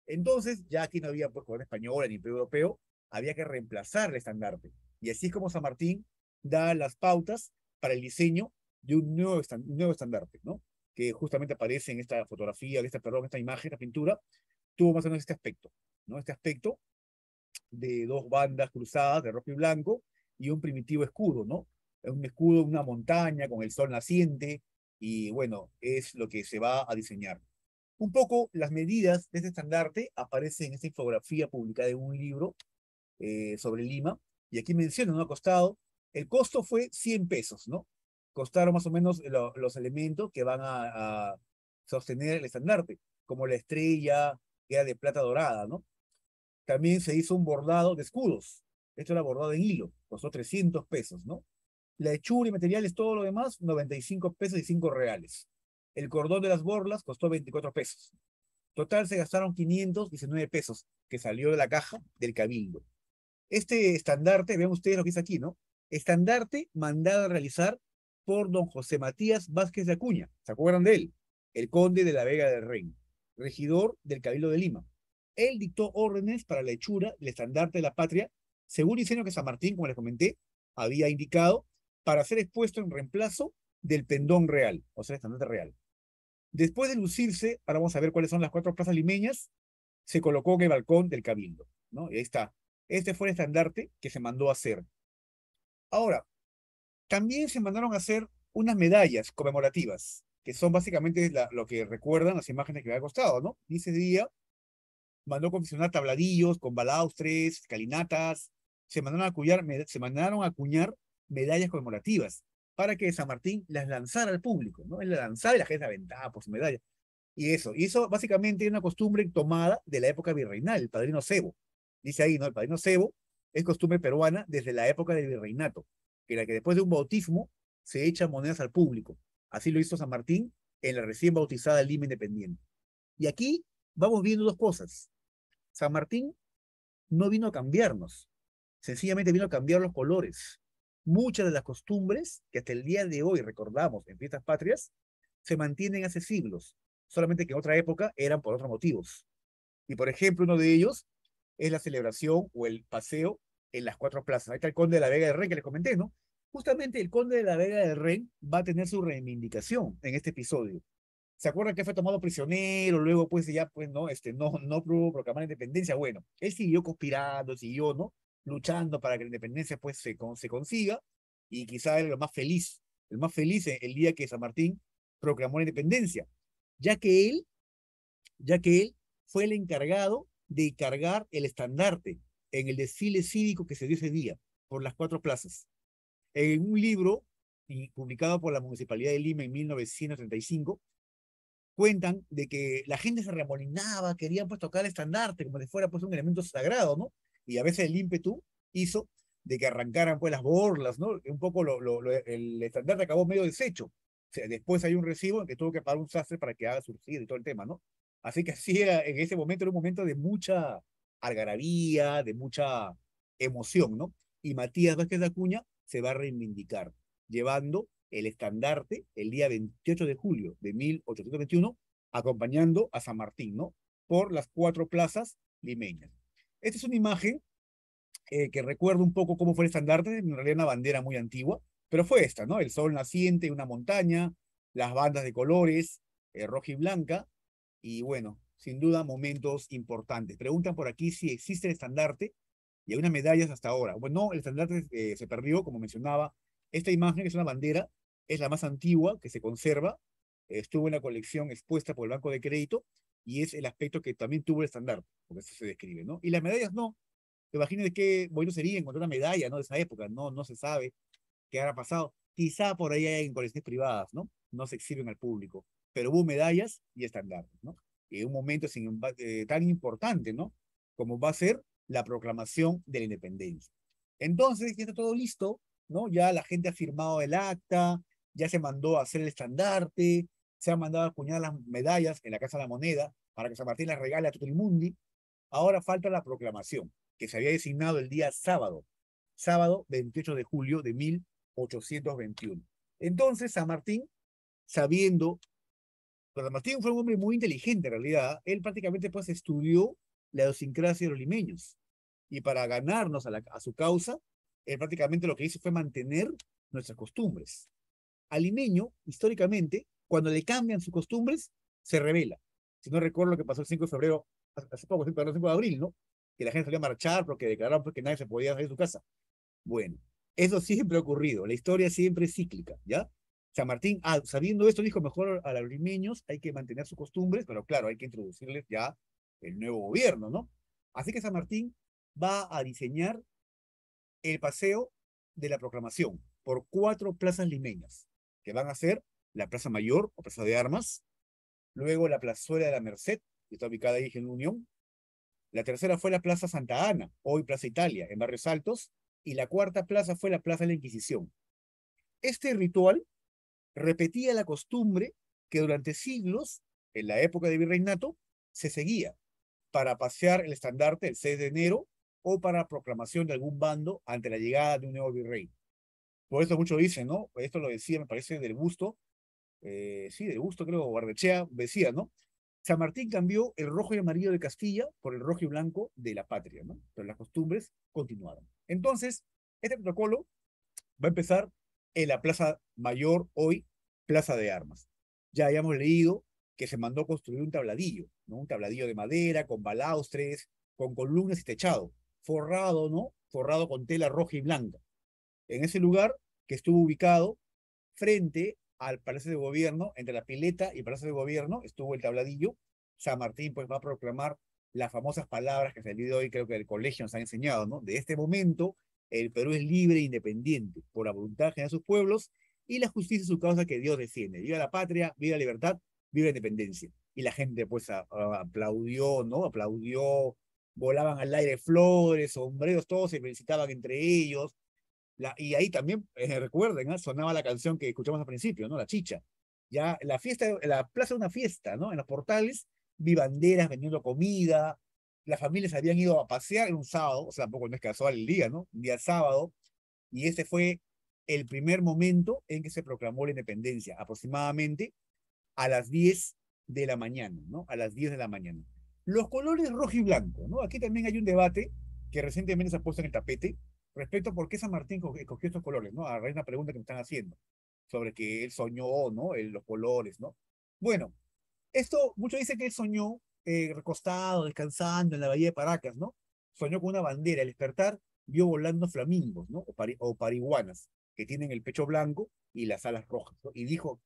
A: Entonces, ya que no había pues, corona española ni imperio europeo, había que reemplazar el estandarte. Y así es como San Martín da las pautas para el diseño de un nuevo, estandarte, ¿no? que justamente aparece en esta fotografía, en esta, perdón, esta imagen, esta pintura, tuvo más o menos este aspecto, ¿no? Este aspecto de dos bandas cruzadas de rojo y blanco y un primitivo escudo, ¿no? Un escudo, una montaña con el sol naciente y bueno, es lo que se va a diseñar. Un poco las medidas de este estandarte aparecen en esta infografía publicada en un libro eh, sobre Lima y aquí menciono, ¿no? ha costado, el costo fue 100 pesos, ¿no? costaron más o menos los elementos que van a, sostener el estandarte, como la estrella que era de plata dorada, ¿no? También se hizo un bordado de escudos. Esto era bordado en hilo, costó 300 pesos, ¿no? La hechura y materiales, todo lo demás, 95 pesos y 5 reales. El cordón de las borlas costó 24 pesos. Total se gastaron 519 pesos que salió de la caja del cabildo. Este estandarte, vean ustedes lo que es aquí, ¿no? Estandarte mandado a realizar por don José Matías Vázquez de Acuña. ¿Se acuerdan de él? El conde de la Vega del Rey, regidor del Cabildo de Lima. Él dictó órdenes para la hechura, del estandarte de la patria, según diseño que San Martín, como les comenté, había indicado para ser expuesto en reemplazo del pendón real, o sea, el estandarte real. Después de lucirse, ahora vamos a ver cuáles son las cuatro plazas limeñas, se colocó en el balcón del Cabildo, ¿no? Y ahí está. Este fue el estandarte que se mandó a hacer. Ahora, también se mandaron a hacer unas medallas conmemorativas, que son básicamente lo que recuerdan las imágenes que me había costado, ¿no? Y ese día mandó confeccionar tabladillos con balaustres, calinatas, se mandaron a acuñar, se mandaron a acuñar medallas conmemorativas para que San Martín las lanzara al público, ¿no? Él las lanzaba y la gente aventaba por su medalla. Y eso, y eso básicamente es una costumbre tomada de la época virreinal, el padrino Cebo. Dice ahí, ¿no? El padrino Cebo es costumbre peruana desde la época del virreinato que la que después de un bautismo se echan monedas al público. Así lo hizo San Martín en la recién bautizada Lima Independiente. Y aquí vamos viendo dos cosas. San Martín no vino a cambiarnos, sencillamente vino a cambiar los colores. Muchas de las costumbres que hasta el día de hoy recordamos en fiestas patrias se mantienen hace siglos, solamente que en otra época eran por otros motivos. Y por ejemplo, uno de ellos es la celebración o el paseo en las cuatro plazas. Ahí está el Conde de la Vega del Ren que les comenté, ¿no? Justamente el Conde de la Vega del Ren va a tener su reivindicación en este episodio. ¿Se acuerdan que fue tomado prisionero? Luego, pues, ya, pues, no, este, no, no pudo proclamar la independencia. Bueno, él siguió conspirando, siguió, ¿no? Luchando para que la independencia, pues, se, se consiga. Y quizá era lo más feliz, el más feliz el día que San Martín proclamó la independencia, ya que él, ya que él fue el encargado de cargar el estandarte en el desfile cívico que se dio ese día por las cuatro plazas. En un libro publicado por la Municipalidad de Lima en 1935, cuentan de que la gente se remolinaba, querían pues tocar el estandarte como si fuera pues un elemento sagrado, ¿no? Y a veces el ímpetu hizo de que arrancaran pues las borlas, ¿no? Un poco el estandarte acabó medio deshecho. O sea, después hay un recibo en que tuvo que pagar un sastre para que haga surgir y todo el tema, ¿no? Así que así era, eh, en ese momento era un momento de mucha algarabía, de mucha emoción, ¿no? Y Matías Vázquez de Acuña se va a reivindicar, llevando el estandarte el día 28 de julio de 1821, acompañando a San Martín, ¿no? Por las cuatro plazas limeñas. Esta es una imagen eh, que recuerda un poco cómo fue el estandarte, en realidad una bandera muy antigua, pero fue esta, ¿no? El sol naciente, una montaña, las bandas de colores, eh, roja y blanca, y bueno, sin duda momentos importantes. Preguntan por aquí si existe el estandarte y hay unas medallas hasta ahora. Bueno, el estandarte eh, se perdió, como mencionaba. Esta imagen es una bandera, es la más antigua que se conserva. Estuvo en la colección expuesta por el Banco de Crédito y es el aspecto que también tuvo el estandarte, porque eso se describe, ¿no? Y las medallas no. Imagínense qué bueno sería encontrar una medalla, ¿no? De esa época, no, no se sabe qué habrá pasado. Quizá por ahí hay en colecciones privadas, ¿no? No se exhiben al público, pero hubo medallas y estandartes, ¿no? un momento eh, tan importante, ¿no? Como va a ser la proclamación de la independencia. Entonces, ya está todo listo, ¿no? Ya la gente ha firmado el acta, ya se mandó a hacer el estandarte, se han mandado a acuñar las medallas en la Casa de la Moneda para que San Martín las regale a todo el mundo. Ahora falta la proclamación, que se había designado el día sábado, sábado 28 de julio de 1821. Entonces, San Martín, sabiendo Martín fue un hombre muy inteligente en realidad. Él prácticamente pues estudió la idiosincrasia de los limeños. Y para ganarnos a, su causa, él prácticamente lo que hizo fue mantener nuestras costumbres. Al limeño, históricamente, cuando le cambian sus costumbres, se revela. Si no recuerdo lo que pasó el 5 de febrero, hace poco, el 5 de abril, ¿no? Que la gente salió a marchar porque declararon pues, que nadie se podía salir de su casa. Bueno, eso siempre ha ocurrido. La historia siempre es cíclica, ¿ya? San Martín, ah, sabiendo esto, dijo mejor a los limeños hay que mantener sus costumbres, pero claro, hay que introducirles ya el nuevo gobierno, ¿no? Así que San Martín va a diseñar el paseo de la proclamación por cuatro plazas limeñas, que van a ser la Plaza Mayor o Plaza de Armas, luego la Plazuela de la Merced, que está ubicada ahí en Unión, la tercera fue la Plaza Santa Ana, hoy Plaza Italia, en Barrios Altos, y la cuarta plaza fue la Plaza de la Inquisición. Este ritual repetía la costumbre que durante siglos, en la época de virreinato, se seguía para pasear el estandarte el 6 de enero o para proclamación de algún bando ante la llegada de un nuevo virrey. Por eso muchos dicen, ¿no? Esto lo decía, me parece, del gusto, eh, sí, del gusto creo, Guardechea decía, ¿no? San Martín cambió el rojo y amarillo de Castilla por el rojo y blanco de la patria, ¿no? Pero las costumbres continuaron. Entonces, este protocolo va a empezar en la Plaza Mayor, hoy Plaza de Armas. Ya habíamos leído que se mandó construir un tabladillo, ¿no? Un tabladillo de madera, con balaustres, con columnas y techado, forrado, ¿no? Forrado con tela roja y blanca. En ese lugar que estuvo ubicado frente al Palacio de Gobierno, entre la pileta y el Palacio de Gobierno, estuvo el tabladillo. San Martín pues va a proclamar las famosas palabras que se leído hoy, creo que el colegio nos ha enseñado, ¿no? De este momento el Perú es libre e independiente por la voluntad general de sus pueblos y la justicia es su causa que Dios defiende. Viva la patria, viva la libertad, viva la independencia. Y la gente pues aplaudió, ¿no? Aplaudió, volaban al aire flores, sombreros, todos se felicitaban entre ellos. y ahí también, eh, recuerden, ¿eh? sonaba la canción que escuchamos al principio, ¿no? La chicha. Ya la fiesta, la plaza es una fiesta, ¿no? En los portales vi banderas vendiendo comida, las familias habían ido a pasear en un sábado, o sea, tampoco no es casual el día, ¿no? Un día sábado, y ese fue el primer momento en que se proclamó la independencia, aproximadamente a las 10 de la mañana, ¿no? A las 10 de la mañana. Los colores rojo y blanco, ¿no? Aquí también hay un debate que recientemente se ha puesto en el tapete respecto a por qué San Martín eh, cogió estos colores, ¿no? A raíz de una pregunta que me están haciendo sobre que él soñó, ¿no? los colores, ¿no? Bueno, esto, muchos dicen que él soñó eh, recostado, descansando en la bahía de Paracas, ¿no? Soñó con una bandera. Al despertar, vio volando flamingos, ¿no? O, pariguanas parihuanas, que tienen el pecho blanco y las alas rojas, Y dijo,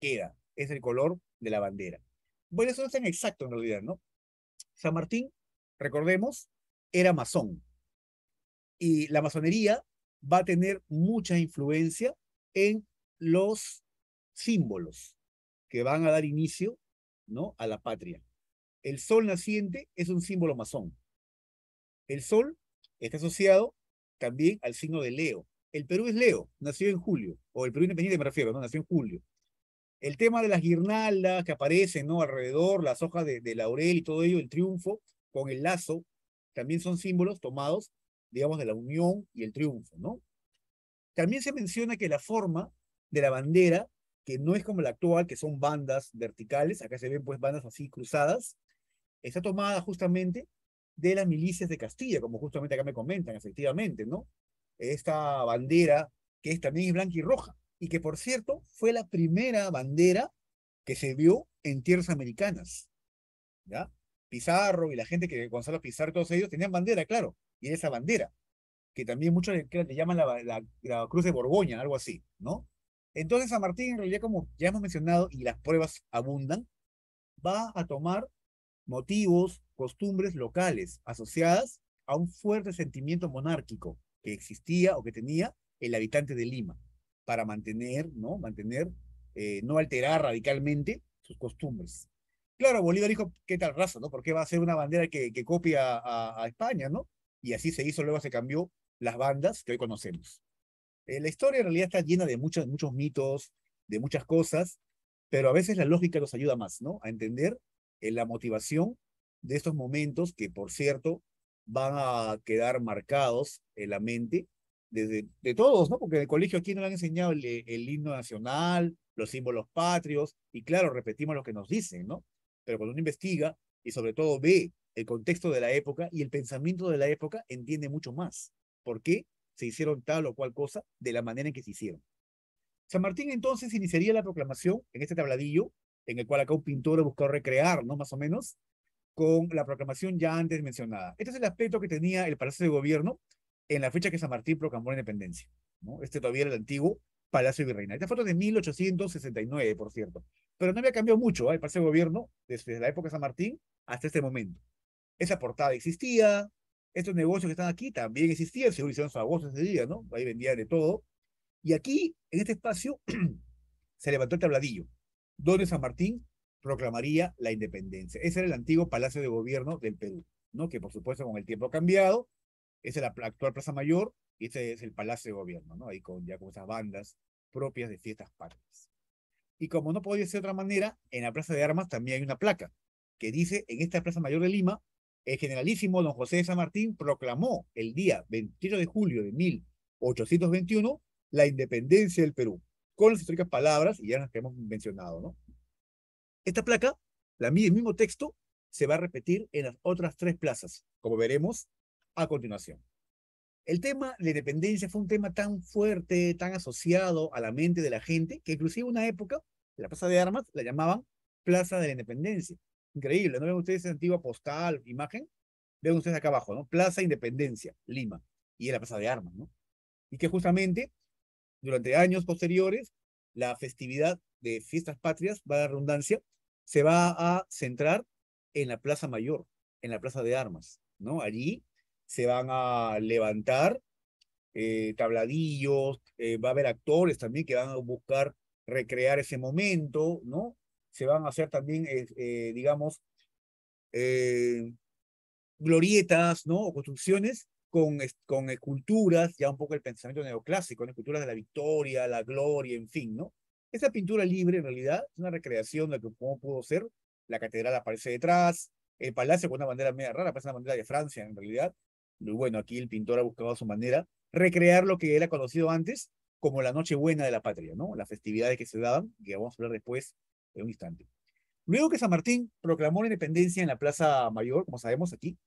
A: era, es el color de la bandera. Bueno, eso no es en exacto en realidad, ¿no? San Martín, recordemos, era masón. Y la masonería va a tener mucha influencia en los símbolos que van a dar inicio, ¿no? A la patria el sol naciente es un símbolo masón. El sol está asociado también al signo de Leo. El Perú es Leo, nació en julio, o el Perú independiente me refiero, Nació en julio. El tema de las guirnaldas que aparecen, Alrededor, las hojas de, de laurel y todo ello, el triunfo con el lazo, también son símbolos tomados, digamos, de la unión y el triunfo, ¿no? También se menciona que la forma de la bandera, que no es como la actual, que son bandas verticales, acá se ven pues bandas así cruzadas, está tomada justamente de las milicias de Castilla, como justamente acá me comentan, efectivamente, ¿no? Esta bandera que es también blanca y roja, y que por cierto fue la primera bandera que se vio en tierras americanas, ¿ya? Pizarro y la gente que Gonzalo Pizarro, todos ellos tenían bandera, claro, y esa bandera, que también muchos le, llaman la, la, la, Cruz de Borgoña, algo así, ¿no? Entonces San Martín, en realidad, como ya hemos mencionado, y las pruebas abundan, va a tomar motivos, costumbres locales asociadas a un fuerte sentimiento monárquico que existía o que tenía el habitante de Lima para mantener, ¿no? Mantener, eh, no alterar radicalmente sus costumbres. Claro, Bolívar dijo, ¿qué tal raza, no? Porque va a ser una bandera que, que copia a, España, ¿no? Y así se hizo, luego se cambió las bandas que hoy conocemos. Eh, la historia en realidad está llena de muchos, muchos mitos, de muchas cosas, pero a veces la lógica nos ayuda más, ¿no? A entender en la motivación de estos momentos que, por cierto, van a quedar marcados en la mente desde, de todos, ¿no? Porque en el colegio aquí nos han enseñado el, himno nacional, los símbolos patrios, y claro, repetimos lo que nos dicen, ¿no? Pero cuando uno investiga y sobre todo ve el contexto de la época y el pensamiento de la época, entiende mucho más por qué se hicieron tal o cual cosa de la manera en que se hicieron. San Martín entonces iniciaría la proclamación en este tabladillo en el cual acá un pintor ha buscado recrear, ¿no? Más o menos, con la proclamación ya antes mencionada. Este es el aspecto que tenía el Palacio de Gobierno en la fecha que San Martín proclamó la independencia, ¿no? Este todavía era el antiguo Palacio Virreinal. Esta foto es de 1869, por cierto. Pero no había cambiado mucho ¿eh? el Palacio de Gobierno desde la época de San Martín hasta este momento. Esa portada existía, estos negocios que están aquí también existían, seguro hicieron agosto ese día, ¿no? Ahí vendían de todo. Y aquí, en este espacio, <clears throat> se levantó el tabladillo, donde San Martín proclamaría la independencia. Ese era el antiguo Palacio de Gobierno del Perú, ¿no? que por supuesto con el tiempo ha cambiado, es la actual Plaza Mayor y este es el Palacio de Gobierno, ¿no? ahí con ya con esas bandas propias de fiestas patrias. Y como no podía ser de otra manera, en la Plaza de Armas también hay una placa que dice, en esta Plaza Mayor de Lima, el generalísimo don José de San Martín proclamó el día 28 de julio de 1821 la independencia del Perú con las históricas palabras y ya las que hemos mencionado, ¿no? Esta placa, la, el mismo texto, se va a repetir en las otras tres plazas, como veremos a continuación. El tema de independencia fue un tema tan fuerte, tan asociado a la mente de la gente, que inclusive una época, la Plaza de Armas la llamaban Plaza de la Independencia. Increíble, ¿no ven ustedes esa antigua postal, imagen? Ven ustedes acá abajo, ¿no? Plaza Independencia, Lima. Y era la Plaza de Armas, ¿no? Y que justamente durante años posteriores, la festividad de fiestas patrias, va a la redundancia, se va a centrar en la Plaza Mayor, en la Plaza de Armas, ¿no? Allí se van a levantar eh, tabladillos, eh, va a haber actores también que van a buscar recrear ese momento, ¿no? Se van a hacer también, eh, digamos, glorietas, ¿no? construcciones con, con esculturas, ya un poco el pensamiento neoclásico, esculturas de la victoria, la gloria, en fin, ¿no? Esa pintura libre, en realidad, es una recreación de lo que pudo ser. La catedral aparece detrás, el palacio con una bandera media rara, parece una bandera de Francia, en realidad. Y bueno, aquí el pintor ha buscado a su manera recrear lo que él ha conocido antes como la noche buena de la patria, ¿no? Las festividades que se daban, que vamos a hablar después en un instante. Luego que San Martín proclamó la independencia en la Plaza Mayor, como sabemos aquí,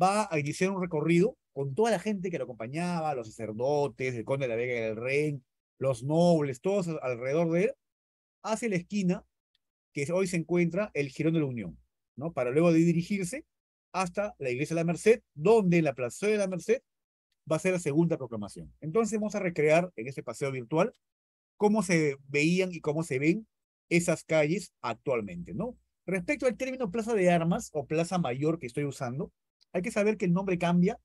A: va a iniciar un recorrido con toda la gente que lo acompañaba, los sacerdotes, el conde de la Vega del Rey, los nobles, todos alrededor de él, hacia la esquina que hoy se encuentra el Girón de la Unión, ¿no? Para luego dirigirse hasta la iglesia de la Merced, donde la plaza de la Merced va a ser la segunda proclamación. Entonces vamos a recrear en este paseo virtual cómo se veían y cómo se ven esas calles actualmente, ¿no? Respecto al término plaza de armas o plaza mayor que estoy usando, hay que saber que el nombre cambia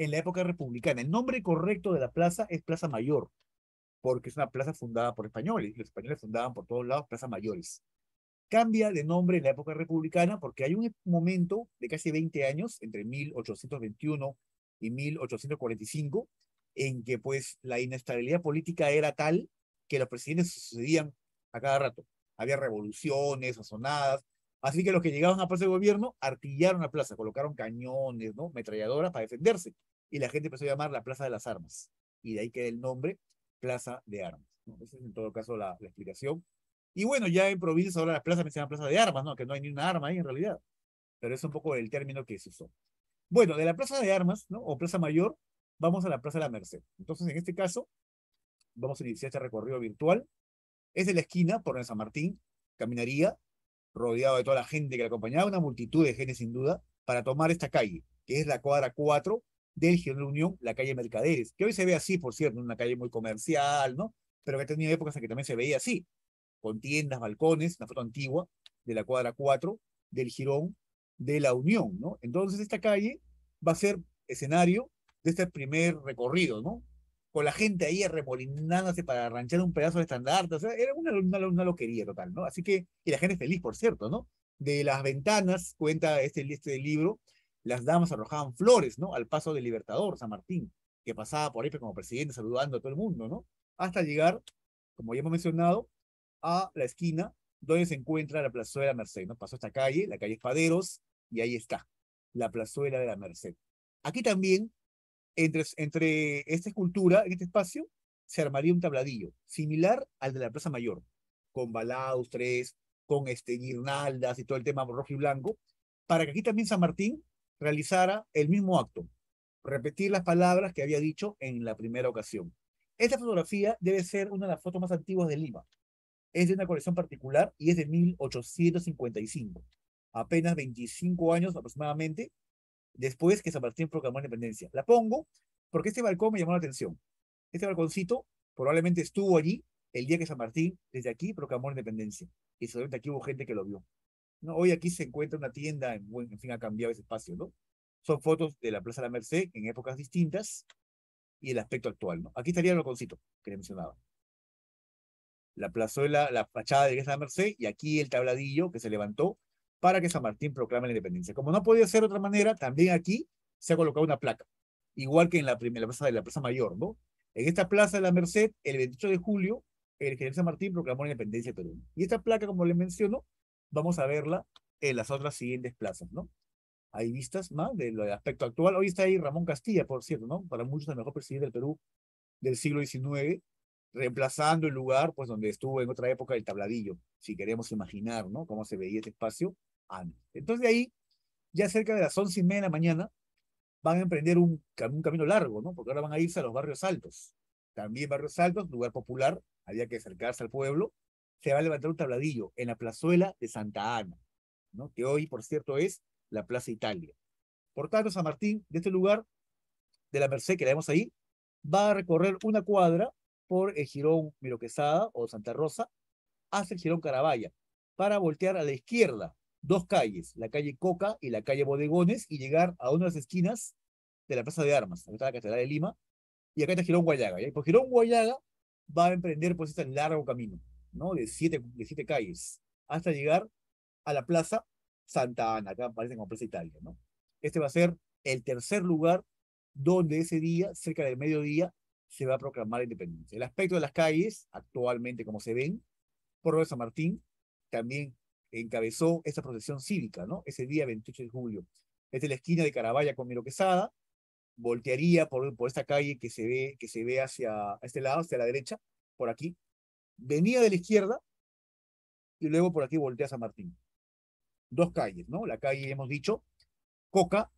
A: en la época republicana. El nombre correcto de la plaza es Plaza Mayor, porque es una plaza fundada por españoles. Los españoles fundaban por todos lados plazas mayores. Cambia de nombre en la época republicana porque hay un momento de casi 20 años, entre 1821 y 1845, en que pues la inestabilidad política era tal que los presidentes sucedían a cada rato. Había revoluciones, azonadas, Así que los que llegaban a plaza de gobierno artillaron la plaza, colocaron cañones, ¿no? metralladoras para defenderse y la gente empezó a llamar la Plaza de las Armas. Y de ahí queda el nombre Plaza de Armas. Esa es en todo caso la, explicación. Y bueno, ya en provincias ahora las plazas se llaman Plaza de Armas, ¿no? que no hay ni una arma ahí en realidad. Pero es un poco el término que se usó. Bueno, de la Plaza de Armas, ¿no? o Plaza Mayor, vamos a la Plaza de la Merced. Entonces, en este caso, vamos a iniciar este recorrido virtual. Es de la esquina, por San Martín, caminaría, rodeado de toda la gente que la acompañaba, una multitud de gente sin duda, para tomar esta calle, que es la cuadra 4 del la Unión, la calle Mercaderes, que hoy se ve así, por cierto, una calle muy comercial, ¿no? Pero que tenía épocas en que también se veía así, con tiendas, balcones, una foto antigua de la cuadra 4 del Girón de la Unión, ¿no? Entonces esta calle va a ser escenario de este primer recorrido, ¿no? Con la gente ahí arremolinándose para arranchar un pedazo de estandarte, o sea, era una, una, una loquería total, ¿no? Así que, y la gente es feliz, por cierto, ¿no? De las ventanas, cuenta este, este libro, las damas arrojaban flores, ¿no? Al paso del Libertador, San Martín, que pasaba por ahí pues, como presidente saludando a todo el mundo, ¿no? Hasta llegar, como ya hemos mencionado, a la esquina donde se encuentra la plazuela de la Merced, ¿no? Pasó esta calle, la calle Espaderos, y ahí está, la plazuela de la Merced. Aquí también, entre, entre esta escultura, en este espacio, se armaría un tabladillo, similar al de la Plaza Mayor, con balaustres, con este, guirnaldas y todo el tema rojo y blanco, para que aquí también San Martín realizara el mismo acto, repetir las palabras que había dicho en la primera ocasión. Esta fotografía debe ser una de las fotos más antiguas de Lima. Es de una colección particular y es de 1855, apenas 25 años aproximadamente después que San Martín proclamó la independencia. La pongo porque este balcón me llamó la atención. Este balconcito probablemente estuvo allí el día que San Martín, desde aquí, proclamó la independencia. Y seguramente aquí hubo gente que lo vio. Hoy aquí se encuentra una tienda, en, fin, ha cambiado ese espacio, ¿no? Son fotos de la Plaza de la Merced en épocas distintas y el aspecto actual, ¿no? Aquí estaría el balconcito que le mencionaba. La plazuela, la fachada de la Merced y aquí el tabladillo que se levantó para que San Martín proclame la independencia. Como no podía ser de otra manera, también aquí se ha colocado una placa, igual que en la, primera, plaza de la Plaza Mayor, ¿no? En esta plaza de la Merced, el 28 de julio, el general San Martín proclamó la independencia de Perú. Y esta placa, como les menciono, vamos a verla en las otras siguientes plazas, ¿no? Hay vistas más del aspecto actual. Hoy está ahí Ramón Castilla, por cierto, ¿no? Para muchos el mejor presidente del Perú del siglo XIX, reemplazando el lugar, pues, donde estuvo en otra época el tabladillo, si queremos imaginar, ¿no? Cómo se veía este espacio antes. Entonces, de ahí, ya cerca de las once y media de la mañana, van a emprender un, un camino largo, ¿no? Porque ahora van a irse a los barrios altos. También barrios altos, lugar popular, había que acercarse al pueblo, se va a levantar un tabladillo en la plazuela de Santa Ana, ¿no? que hoy, por cierto, es la Plaza Italia. Por tanto, San Martín, de este lugar, de la Merced, que la vemos ahí, va a recorrer una cuadra por el Girón Miroquesada o Santa Rosa hasta el Girón Carabaya, para voltear a la izquierda dos calles, la calle Coca y la calle Bodegones, y llegar a una de las esquinas de la Plaza de Armas, acá está la Catedral de Lima, y acá está Girón Guayaga. Y por Girón Guayaga va a emprender pues este largo camino. ¿no? De siete, de siete calles, hasta llegar a la Plaza Santa Ana, acá aparece como Plaza Italia, ¿no? Este va a ser el tercer lugar donde ese día, cerca del mediodía, se va a proclamar la independencia. El aspecto de las calles, actualmente como se ven, por San Martín también encabezó esta procesión cívica, ¿no? Ese día 28 de julio. Desde la esquina de Caraballa con Miro Quesada, voltearía por, por esta calle que se ve, que se ve hacia este lado, hacia la derecha, por aquí, venía de la izquierda y luego por aquí voltea San Martín. Dos calles, ¿no? La calle, hemos dicho, Coca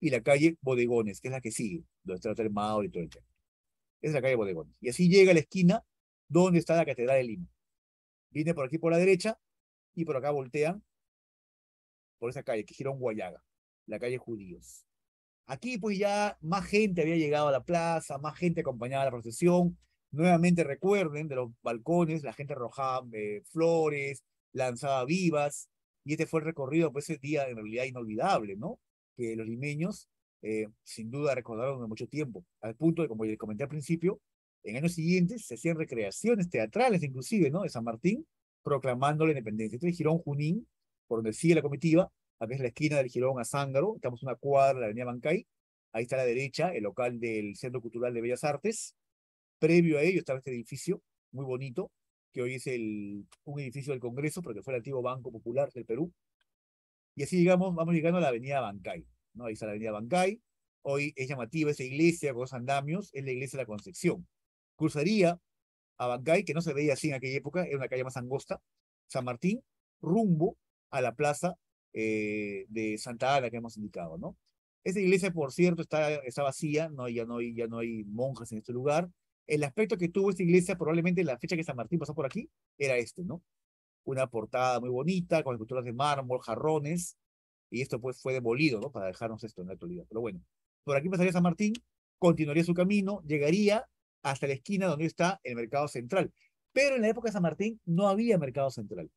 A: y la calle Bodegones, que es la que sigue, donde está el y todo el tema. Es la calle Bodegones. Y así llega a la esquina donde está la Catedral de Lima. Viene por aquí por la derecha y por acá voltean por esa calle que gira un Guayaga, la calle Judíos. Aquí pues ya más gente había llegado a la plaza, más gente acompañaba a la procesión, Nuevamente recuerden, de los balcones la gente arrojaba eh, flores, lanzaba vivas, y este fue el recorrido, pues ese día en realidad inolvidable, ¿no? Que los limeños eh, sin duda recordaron de mucho tiempo, al punto de, como les comenté al principio, en años siguientes se hacían recreaciones teatrales inclusive, ¿no? De San Martín, proclamando la independencia. Este Girón Junín, por donde sigue la comitiva, a veces la esquina del Girón a Zángaro, estamos en una cuadra de la avenida Bancay, ahí está a la derecha el local del Centro Cultural de Bellas Artes, previo a ello estaba este edificio muy bonito, que hoy es el, un edificio del Congreso, porque fue el antiguo Banco Popular del Perú. Y así llegamos, vamos llegando a la avenida Bancay, ¿no? Ahí está la avenida Bancay. Hoy es llamativa esa iglesia con los andamios, es la iglesia de la Concepción. Cruzaría a Bancay, que no se veía así en aquella época, era una calle más angosta, San Martín, rumbo a la plaza eh, de Santa Ana que hemos indicado, ¿no? Esa iglesia, por cierto, está, está vacía, no, ya, no hay, ya no hay monjas en este lugar, el aspecto que tuvo esta iglesia probablemente en la fecha que San Martín pasó por aquí era este, ¿no? Una portada muy bonita, con esculturas de mármol, jarrones, y esto pues fue demolido, ¿no? Para dejarnos esto en la actualidad. Pero bueno, por aquí pasaría San Martín, continuaría su camino, llegaría hasta la esquina donde está el mercado central. Pero en la época de San Martín no había mercado central.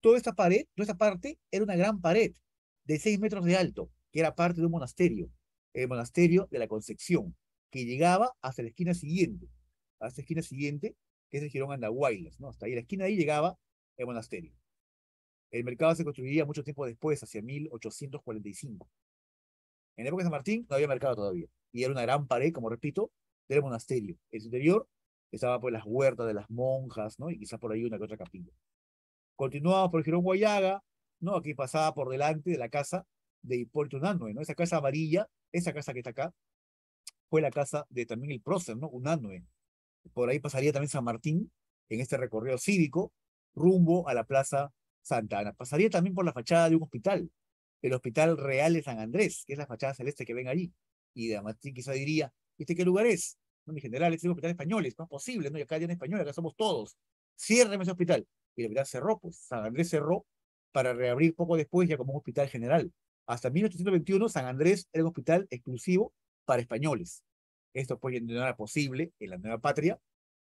A: Toda esta pared, toda esta parte era una gran pared de seis metros de alto, que era parte de un monasterio, el monasterio de la Concepción, que llegaba hasta la esquina siguiente a esta esquina siguiente, que es el Girón Andahuaylas, ¿no? Hasta ahí, la esquina ahí llegaba el monasterio. El mercado se construiría mucho tiempo después, hacia 1845. En la época de San Martín no había mercado todavía, y era una gran pared, como repito, del monasterio. El interior estaba por pues, las huertas de las monjas, ¿no? Y quizás por ahí una que otra capilla. Continuamos por el Girón Guayaga, ¿no? Aquí pasaba por delante de la casa de Hipólito Unanue, ¿no? Esa casa amarilla, esa casa que está acá, fue la casa de también el prócer, ¿no? Unanue, por ahí pasaría también San Martín en este recorrido cívico rumbo a la Plaza Santa Ana. Pasaría también por la fachada de un hospital, el Hospital Real de San Andrés, que es la fachada celeste que ven allí. Y de Martín quizá diría, ¿este qué lugar es? No, mi general, este es un hospital español, es más posible, ¿no? Y acá hay en español, acá somos todos. Cierreme ese hospital. Y el hospital cerró, pues San Andrés cerró para reabrir poco después ya como un hospital general. Hasta 1821 San Andrés era un hospital exclusivo para españoles. Esto pues no era posible en la nueva patria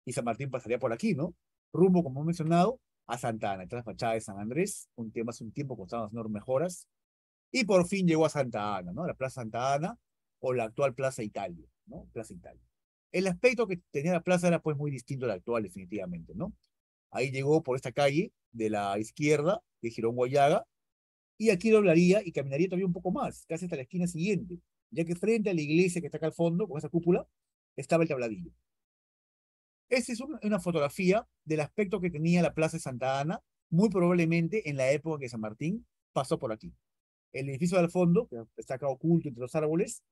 A: y San Martín pasaría por aquí, ¿no? Rumbo, como he mencionado, a Santa Ana, tras fachada de San Andrés, un tiempo hace un tiempo las enormes mejoras y por fin llegó a Santa Ana, ¿no? La Plaza Santa Ana o la actual Plaza Italia, ¿no? Plaza Italia. El aspecto que tenía la plaza era pues muy distinto al actual, definitivamente, ¿no? Ahí llegó por esta calle de la izquierda, de Girón Guayaga, y aquí doblaría y caminaría todavía un poco más, casi hasta la esquina siguiente, ya que frente a la iglesia que está acá al fondo, con esa cúpula, estaba el tabladillo. Esta es una, fotografía del aspecto que tenía la Plaza de Santa Ana, muy probablemente en la época que San Martín pasó por aquí. El edificio del fondo, que está acá oculto entre los árboles,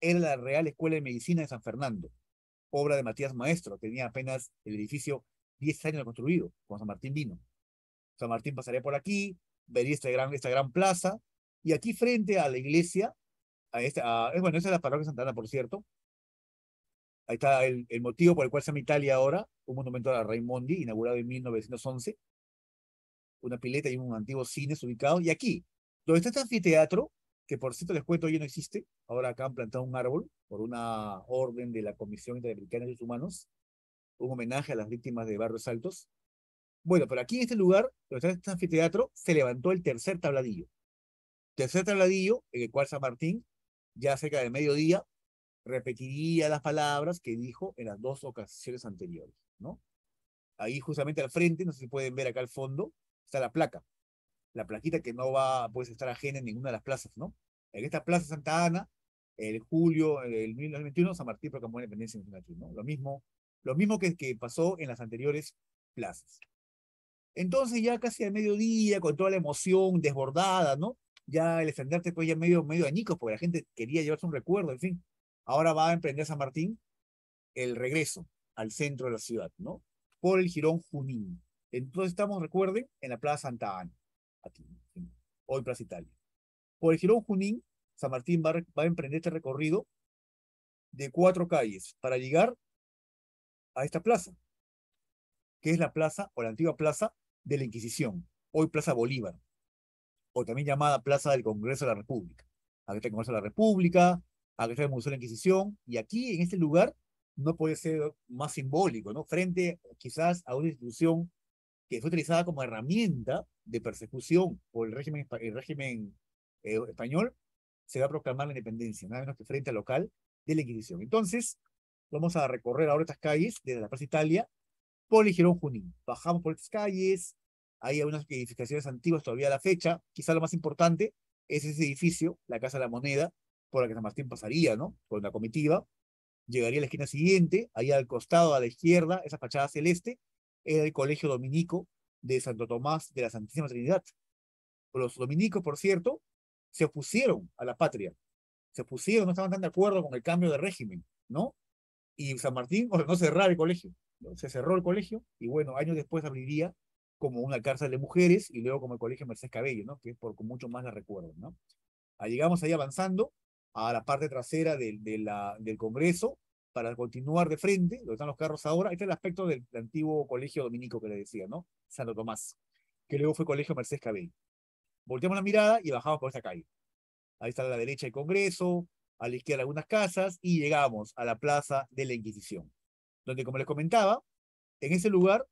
A: era la Real Escuela de Medicina de San Fernando, obra de Matías Maestro, tenía apenas el edificio 10 años construido, cuando San Martín vino. San Martín pasaría por aquí, vería esta gran plaza, y aquí frente a la iglesia este, bueno, esa es la parroquia de Santana, por cierto. Ahí está el, el, motivo por el cual se llama Italia ahora, un monumento a Raimondi, inaugurado en 1911. Una pileta y un antiguo cine ubicado. Y aquí, donde está este anfiteatro, que por cierto les cuento, hoy no existe, ahora acá han plantado un árbol por una orden de la Comisión Interamericana de Derechos Humanos, un homenaje a las víctimas de Barrios Altos. Bueno, pero aquí en este lugar, donde está este anfiteatro, se levantó el tercer tabladillo. Tercer tabladillo, en el cual San Martín ya cerca del mediodía, repetiría las palabras que dijo en las dos ocasiones anteriores, ¿no? Ahí justamente al frente, no sé si pueden ver acá al fondo, está la placa, la plaquita que no va, pues, estar ajena en ninguna de las plazas, ¿no? En esta Plaza Santa Ana, el julio del 1921, San Martín proclamó la independencia ¿no? Lo mismo, lo mismo que, que pasó en las anteriores plazas. Entonces ya casi al mediodía, con toda la emoción desbordada, ¿no? ya el estandarte fue ya medio, medio añicos, porque la gente quería llevarse un recuerdo, en fin. Ahora va a emprender San Martín el regreso al centro de la ciudad, ¿no? Por el Girón Junín. Entonces estamos, recuerden, en la Plaza Santa Ana, aquí, hoy Plaza Italia. Por el Girón Junín, San Martín va, va a emprender este recorrido de cuatro calles para llegar a esta plaza, que es la plaza o la antigua plaza de la Inquisición, hoy Plaza Bolívar o también llamada Plaza del Congreso de la República. Aquí está el Congreso de la República, aquí está el Museo de la Inquisición, y aquí, en este lugar, no puede ser más simbólico, ¿no? Frente quizás a una institución que fue utilizada como herramienta de persecución por el régimen, el régimen eh, español, se va a proclamar la independencia, nada menos que frente al local de la Inquisición. Entonces, vamos a recorrer ahora estas calles desde la Plaza Italia, por el Girón Junín. Bajamos por estas calles, hay algunas edificaciones antiguas todavía a la fecha. Quizá lo más importante es ese edificio, la Casa de la Moneda, por la que San Martín pasaría, ¿no? Con la comitiva. Llegaría a la esquina siguiente, ahí al costado, a la izquierda, esa fachada celeste, era el Colegio Dominico de Santo Tomás de la Santísima Trinidad. Los dominicos, por cierto, se opusieron a la patria, se opusieron, no estaban tan de acuerdo con el cambio de régimen, ¿no? Y San Martín ordenó cerrar el colegio, se cerró el colegio y bueno, años después abriría como una cárcel de mujeres y luego como el Colegio Mercedes Cabello, ¿no? que es por con mucho más la recuerdo. ¿no? Ahí llegamos ahí avanzando a la parte trasera de, la, del Congreso para continuar de frente, donde están los carros ahora. Este es el aspecto del, antiguo colegio dominico que le decía, ¿no? Santo Tomás, que luego fue Colegio Mercedes Cabello. Volteamos la mirada y bajamos por esta calle. Ahí está a la derecha el Congreso, a la izquierda algunas casas y llegamos a la Plaza de la Inquisición, donde como les comentaba, en ese lugar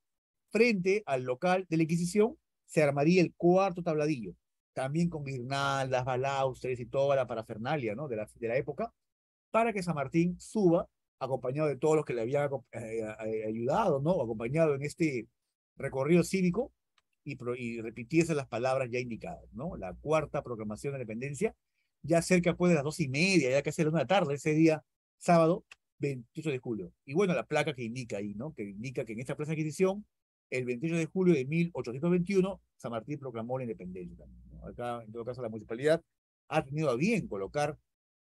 A: frente al local de la Inquisición se armaría el cuarto tabladillo, también con guirnaldas, balaustres y toda la parafernalia ¿no? de, la, de la época, para que San Martín suba acompañado de todos los que le habían eh, eh, eh, ayudado, ¿no? acompañado en este recorrido cívico y, repitiese las palabras ya indicadas, ¿no? La cuarta proclamación de independencia, ya cerca después pues, de las dos y media, ya casi a la una tarde, ese día sábado 28 de julio. Y bueno, la placa que indica ahí, ¿no? Que indica que en esta plaza de Inquisición el 28 de julio de 1821, San Martín proclamó la independencia. Acá, en todo caso, la municipalidad ha tenido a bien colocar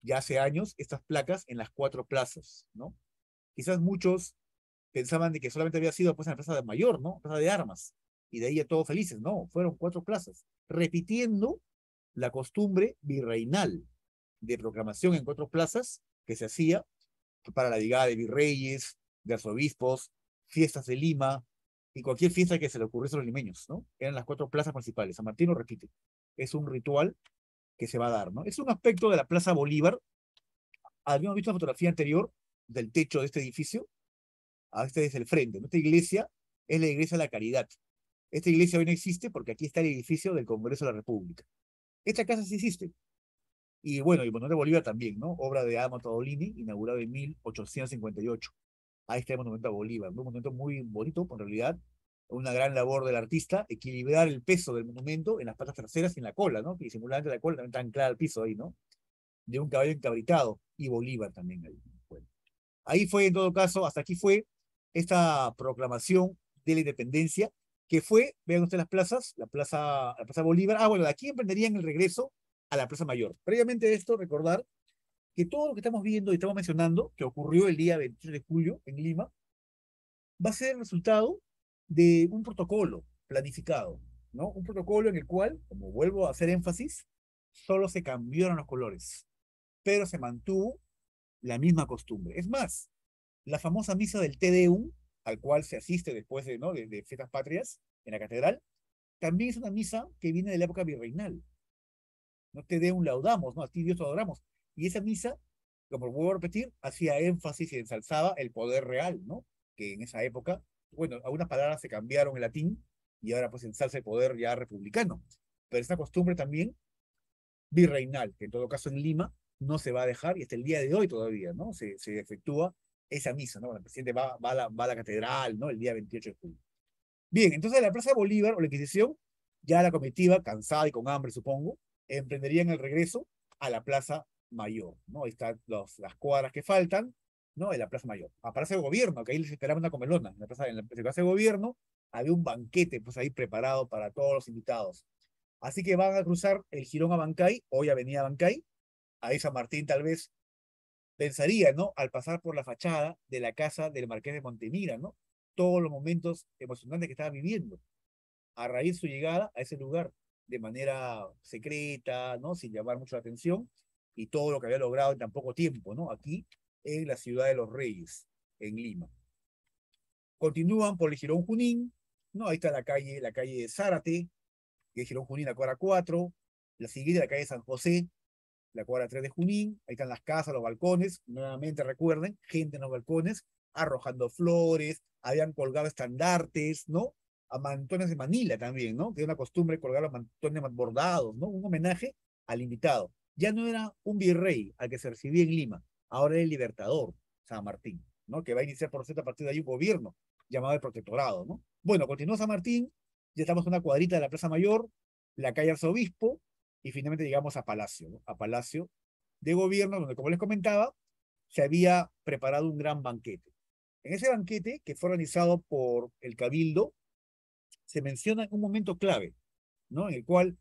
A: ya hace años estas placas en las cuatro plazas, ¿no? Quizás muchos pensaban de que solamente había sido pues en la plaza de mayor, ¿no? Plaza de armas, y de ahí a todos felices, no, fueron cuatro plazas, repitiendo la costumbre virreinal de proclamación en cuatro plazas que se hacía para la llegada de virreyes, de arzobispos, fiestas de Lima, y cualquier fiesta que se le ocurriese a los limeños, ¿no? Eran las cuatro plazas principales. San Martín lo repite. Es un ritual que se va a dar, ¿no? Es un aspecto de la Plaza Bolívar. Habíamos visto una fotografía anterior del techo de este edificio. A ah, este es el frente. Esta iglesia es la Iglesia de la Caridad. Esta iglesia hoy no existe porque aquí está el edificio del Congreso de la República. Esta casa sí existe. Y bueno, y bueno, de Bolívar también, ¿no? Obra de Amato Dolini, inaugurado en 1858 ahí está el monumento a Bolívar. Un monumento muy bonito, en realidad, una gran labor del artista, equilibrar el peso del monumento en las patas traseras y en la cola, ¿no? Y simulando la cola también tan clara al piso ahí, ¿no? De un caballo encabritado y Bolívar también ahí. Bueno. Ahí fue, en todo caso, hasta aquí fue esta proclamación de la independencia, que fue, vean ustedes las plazas, la plaza, la plaza Bolívar. Ah, bueno, de aquí emprenderían el regreso a la Plaza Mayor. Previamente esto, recordar que todo lo que estamos viendo y estamos mencionando, que ocurrió el día 28 de julio en Lima, va a ser el resultado de un protocolo planificado, ¿no? Un protocolo en el cual, como vuelvo a hacer énfasis, solo se cambiaron los colores, pero se mantuvo la misma costumbre. Es más, la famosa misa del TDU al cual se asiste después de, ¿no? de, fiestas patrias en la catedral, también es una misa que viene de la época virreinal. No un laudamos, ¿no? A ti Dios adoramos. Y esa misa, como vuelvo a repetir, hacía énfasis y ensalzaba el poder real, ¿no? Que en esa época, bueno, algunas palabras se cambiaron en latín y ahora pues ensalza el poder ya republicano. Pero esa costumbre también virreinal, que en todo caso en Lima no se va a dejar y hasta el día de hoy todavía, ¿no? Se, efectúa esa misa, ¿no? El presidente va, va, a la, catedral, ¿no? El día 28 de julio. Bien, entonces la Plaza de Bolívar o la Inquisición, ya la comitiva, cansada y con hambre, supongo, emprenderían el regreso a la Plaza Mayor, ¿no? Ahí están los, las cuadras que faltan, ¿no? En la Plaza Mayor. Aparece ah, el Gobierno, que ahí les esperaba una comelona. En la Plaza, de Gobierno había un banquete, pues ahí preparado para todos los invitados. Así que van a cruzar el Girón a Bancay, hoy Avenida Bancay, ahí San Martín tal vez pensaría, ¿no? Al pasar por la fachada de la casa del Marqués de Montemira, ¿no? Todos los momentos emocionantes que estaba viviendo a raíz de su llegada a ese lugar de manera secreta, ¿no? Sin llamar mucho la atención y todo lo que había logrado en tan poco tiempo, ¿no? Aquí en la ciudad de los Reyes, en Lima. Continúan por el Girón Junín, ¿no? Ahí está la calle, la calle de Zárate, que es Girón Junín, la cuadra 4, la siguiente, la calle San José, la cuadra 3 de Junín, ahí están las casas, los balcones, nuevamente recuerden, gente en los balcones, arrojando flores, habían colgado estandartes, ¿no? A mantones de Manila también, ¿no? Que es una costumbre colgar los mantones bordados, ¿no? Un homenaje al invitado ya no era un virrey al que se recibía en Lima, ahora era el libertador San Martín, ¿no? Que va a iniciar, por cierto, a partir de ahí un gobierno llamado el protectorado, ¿no? Bueno, continuó San Martín, ya estamos en una cuadrita de la Plaza Mayor, la calle Arzobispo, y finalmente llegamos a Palacio, A Palacio de Gobierno, donde, como les comentaba, se había preparado un gran banquete. En ese banquete, que fue organizado por el Cabildo, se menciona un momento clave, ¿no? En el cual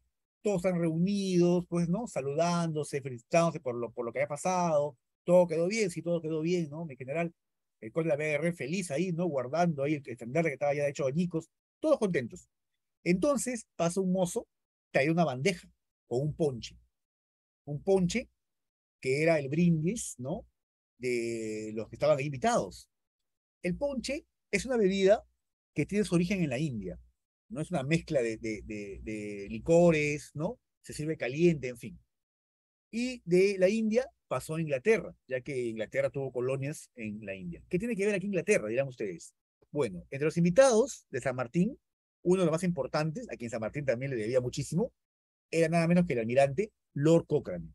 A: todos están reunidos, pues, ¿no? Saludándose, felicitándose por lo, por lo que había pasado, todo quedó bien, sí, todo quedó bien, ¿no? Mi general, el conde la BR feliz ahí, ¿no? Guardando ahí el estandarte que estaba ya hecho añicos, todos contentos. Entonces pasa un mozo, trae una bandeja o un ponche. Un ponche que era el brindis, ¿no? De los que estaban invitados. El ponche es una bebida que tiene su origen en la India. ¿no? Es una mezcla de, de, de, licores, ¿no? Se sirve caliente, en fin. Y de la India pasó a Inglaterra, ya que Inglaterra tuvo colonias en la India. ¿Qué tiene que ver aquí Inglaterra, dirán ustedes? Bueno, entre los invitados de San Martín, uno de los más importantes, a quien San Martín también le debía muchísimo, era nada menos que el almirante Lord Cochrane,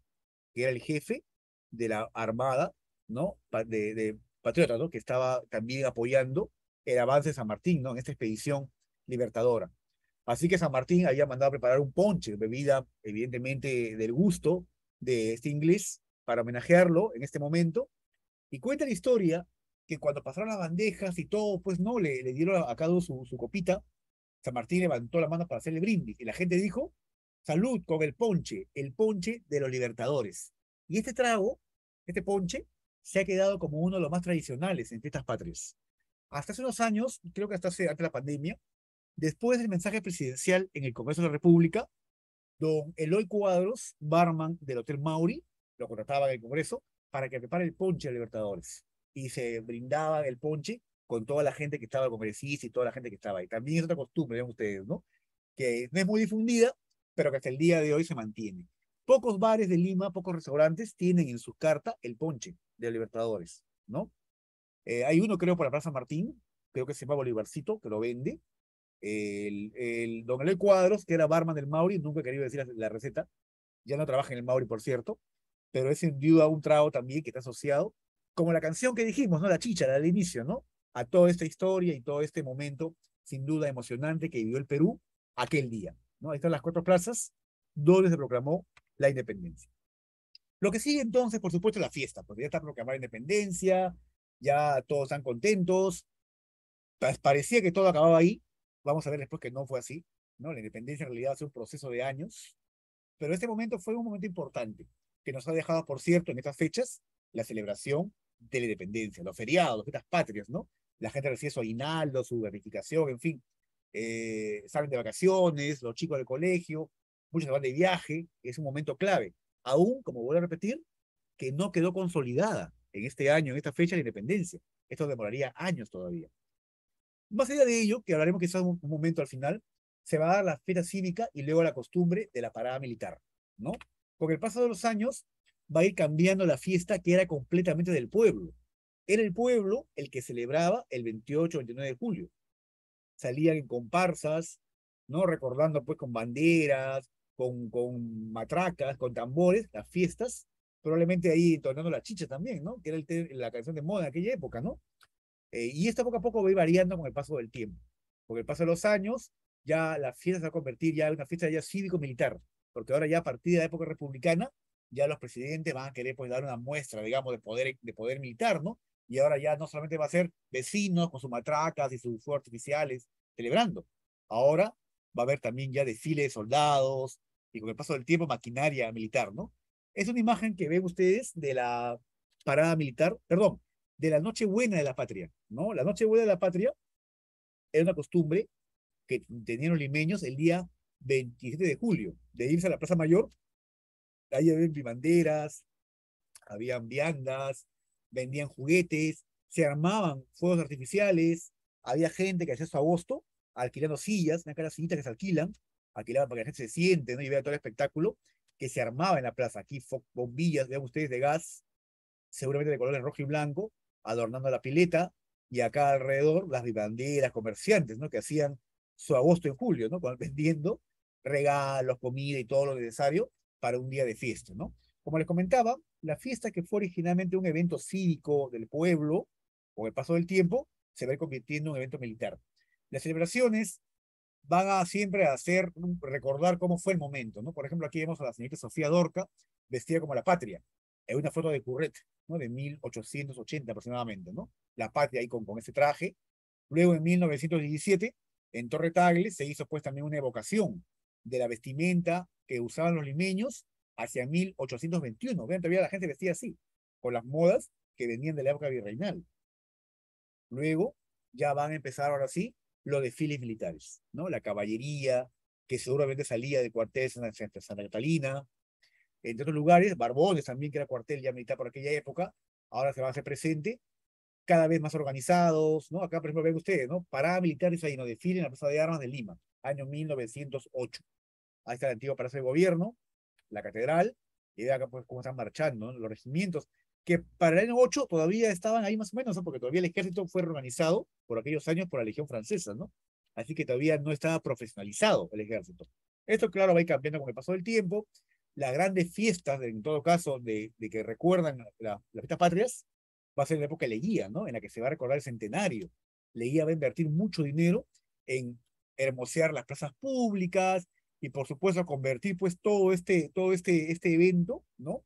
A: que era el jefe de la armada, ¿no? De, de patriotas, ¿no? Que estaba también apoyando el avance de San Martín, ¿no? En esta expedición libertadora. Así que San Martín había mandado a preparar un ponche, bebida evidentemente del gusto de este inglés, para homenajearlo en este momento. Y cuenta la historia que cuando pasaron las bandejas y todo, pues no, le, le dieron a cada su, su copita, San Martín levantó la mano para hacerle brindis y la gente dijo, salud con el ponche, el ponche de los libertadores. Y este trago, este ponche, se ha quedado como uno de los más tradicionales entre estas patrias. Hasta hace unos años, creo que hasta hace, antes la pandemia, Después del mensaje presidencial en el Congreso de la República, don Eloy Cuadros, barman del Hotel Mauri, lo contrataba en el Congreso para que prepare el ponche de Libertadores. Y se brindaba el ponche con toda la gente que estaba el Congreso, y toda la gente que estaba ahí. También es otra costumbre, vean ustedes, ¿no? Que no es muy difundida, pero que hasta el día de hoy se mantiene. Pocos bares de Lima, pocos restaurantes tienen en sus cartas el ponche de Libertadores, ¿no? Eh, hay uno, creo, por la Plaza Martín, creo que se llama Bolivarcito, que lo vende, el, don Eloy Cuadros, que era barman del Mauri, nunca quería querido decir la, receta, ya no trabaja en el Mauri, por cierto, pero es sin duda un trago también que está asociado, como la canción que dijimos, ¿no? La chicha, la del inicio, ¿no? A toda esta historia y todo este momento, sin duda emocionante, que vivió el Perú aquel día, ¿no? Ahí están las cuatro plazas donde se proclamó la independencia. Lo que sigue entonces, por supuesto, es la fiesta, porque ya está proclamada la independencia, ya todos están contentos, parecía que todo acababa ahí, Vamos a ver después que no fue así, ¿no? La independencia en realidad hace un proceso de años, pero este momento fue un momento importante que nos ha dejado, por cierto, en estas fechas, la celebración de la independencia, los feriados, estas patrias, ¿no? La gente recibe su aguinaldo, su verificación, en fin, eh, salen de vacaciones, los chicos del colegio, muchos van de viaje, es un momento clave. Aún, como vuelvo a repetir, que no quedó consolidada en este año, en esta fecha, la independencia. Esto demoraría años todavía. Más allá de ello, que hablaremos quizás un, un momento al final, se va a dar la fiesta cívica y luego la costumbre de la parada militar, ¿no? Con el paso de los años va a ir cambiando la fiesta que era completamente del pueblo. Era el pueblo el que celebraba el 28 29 de julio. Salían en comparsas, ¿no? Recordando pues con banderas, con, con matracas, con tambores, las fiestas, probablemente ahí tocando la chicha también, ¿no? Que era la canción de moda en aquella época, ¿no? Eh, y esto poco a poco va variando con el paso del tiempo. Con el paso de los años, ya la fiesta se va a convertir ya en una fiesta ya cívico-militar, porque ahora ya a partir de la época republicana, ya los presidentes van a querer pues, dar una muestra, digamos, de poder, de poder militar, ¿no? Y ahora ya no solamente va a ser vecinos con sus matracas y sus fuegos artificiales celebrando. Ahora va a haber también ya desfiles de soldados y con el paso del tiempo maquinaria militar, ¿no? Es una imagen que ven ustedes de la parada militar, perdón, de la noche buena de la patria, ¿no? La noche buena de la patria era una costumbre que tenían los limeños el día 27 de julio, de irse a la Plaza Mayor, ahí había primanderas, habían viandas, vendían juguetes, se armaban fuegos artificiales, había gente que hacía su agosto alquilando sillas, una cara sillitas que se alquilan, alquilaban para que la gente se siente, ¿no? Y vea todo el espectáculo que se armaba en la plaza. Aquí bombillas, vean ustedes, de gas, seguramente de color en rojo y blanco, adornando la pileta, y acá alrededor las vivanderas, comerciantes, ¿no? Que hacían su agosto en julio, ¿no? Vendiendo regalos, comida y todo lo necesario para un día de fiesta, ¿no? Como les comentaba, la fiesta que fue originalmente un evento cívico del pueblo, con el paso del tiempo, se va convirtiendo en un evento militar. Las celebraciones van a siempre hacer recordar cómo fue el momento, ¿no? Por ejemplo, aquí vemos a la señorita Sofía Dorca vestida como la patria, es una foto de Curret, ¿no? De 1880 aproximadamente, ¿no? La patria ahí con, con ese traje. Luego en 1917, en Torre Tagle, se hizo pues también una evocación de la vestimenta que usaban los limeños hacia 1821. Vean, todavía la gente vestía así, con las modas que venían de la época virreinal. Luego ya van a empezar ahora sí los desfiles militares, ¿no? La caballería, que seguramente salía de cuartel Santa Catalina, entre otros lugares, Barbones también, que era cuartel ya militar por aquella época, ahora se va a hacer presente, cada vez más organizados, ¿no? Acá, por ejemplo, ven ustedes, ¿no? Parada ahí no desfile la Plaza de Armas de Lima, año 1908. Ahí está el antiguo Palacio de Gobierno, la catedral, y de acá, pues, cómo están marchando, Los regimientos, que para el año 8 todavía estaban ahí más o menos, ¿no? Porque todavía el ejército fue organizado por aquellos años por la Legión Francesa, ¿no? Así que todavía no estaba profesionalizado el ejército. Esto, claro, va a ir cambiando con el paso del tiempo las grandes fiestas, en todo caso, de, que recuerdan las fiestas patrias, va a ser la época de Leguía, ¿no? En la que se va a recordar el centenario. Leguía va a invertir mucho dinero en hermosear las plazas públicas y, por supuesto, convertir pues todo este, todo este, este evento, ¿no?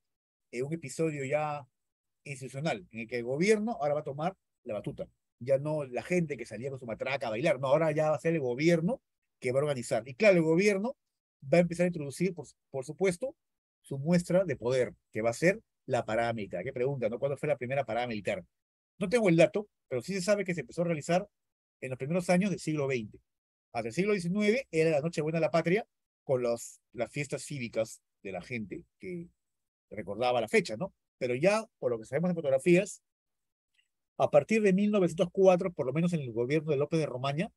A: En un episodio ya institucional, en el que el gobierno ahora va a tomar la batuta. Ya no la gente que salía con su matraca a bailar, no, ahora ya va a ser el gobierno que va a organizar. Y claro, el gobierno va a empezar a introducir, por, por supuesto, su muestra de poder, que va a ser la paramilitar. ¿Qué pregunta? ¿no? ¿Cuándo fue la primera paramilitar? No tengo el dato, pero sí se sabe que se empezó a realizar en los primeros años del siglo XX. Hasta el siglo XIX era la Nochebuena de la Patria con los, las fiestas cívicas de la gente que recordaba la fecha, ¿no? Pero ya, por lo que sabemos de fotografías, a partir de 1904, por lo menos en el gobierno de López de Romaña,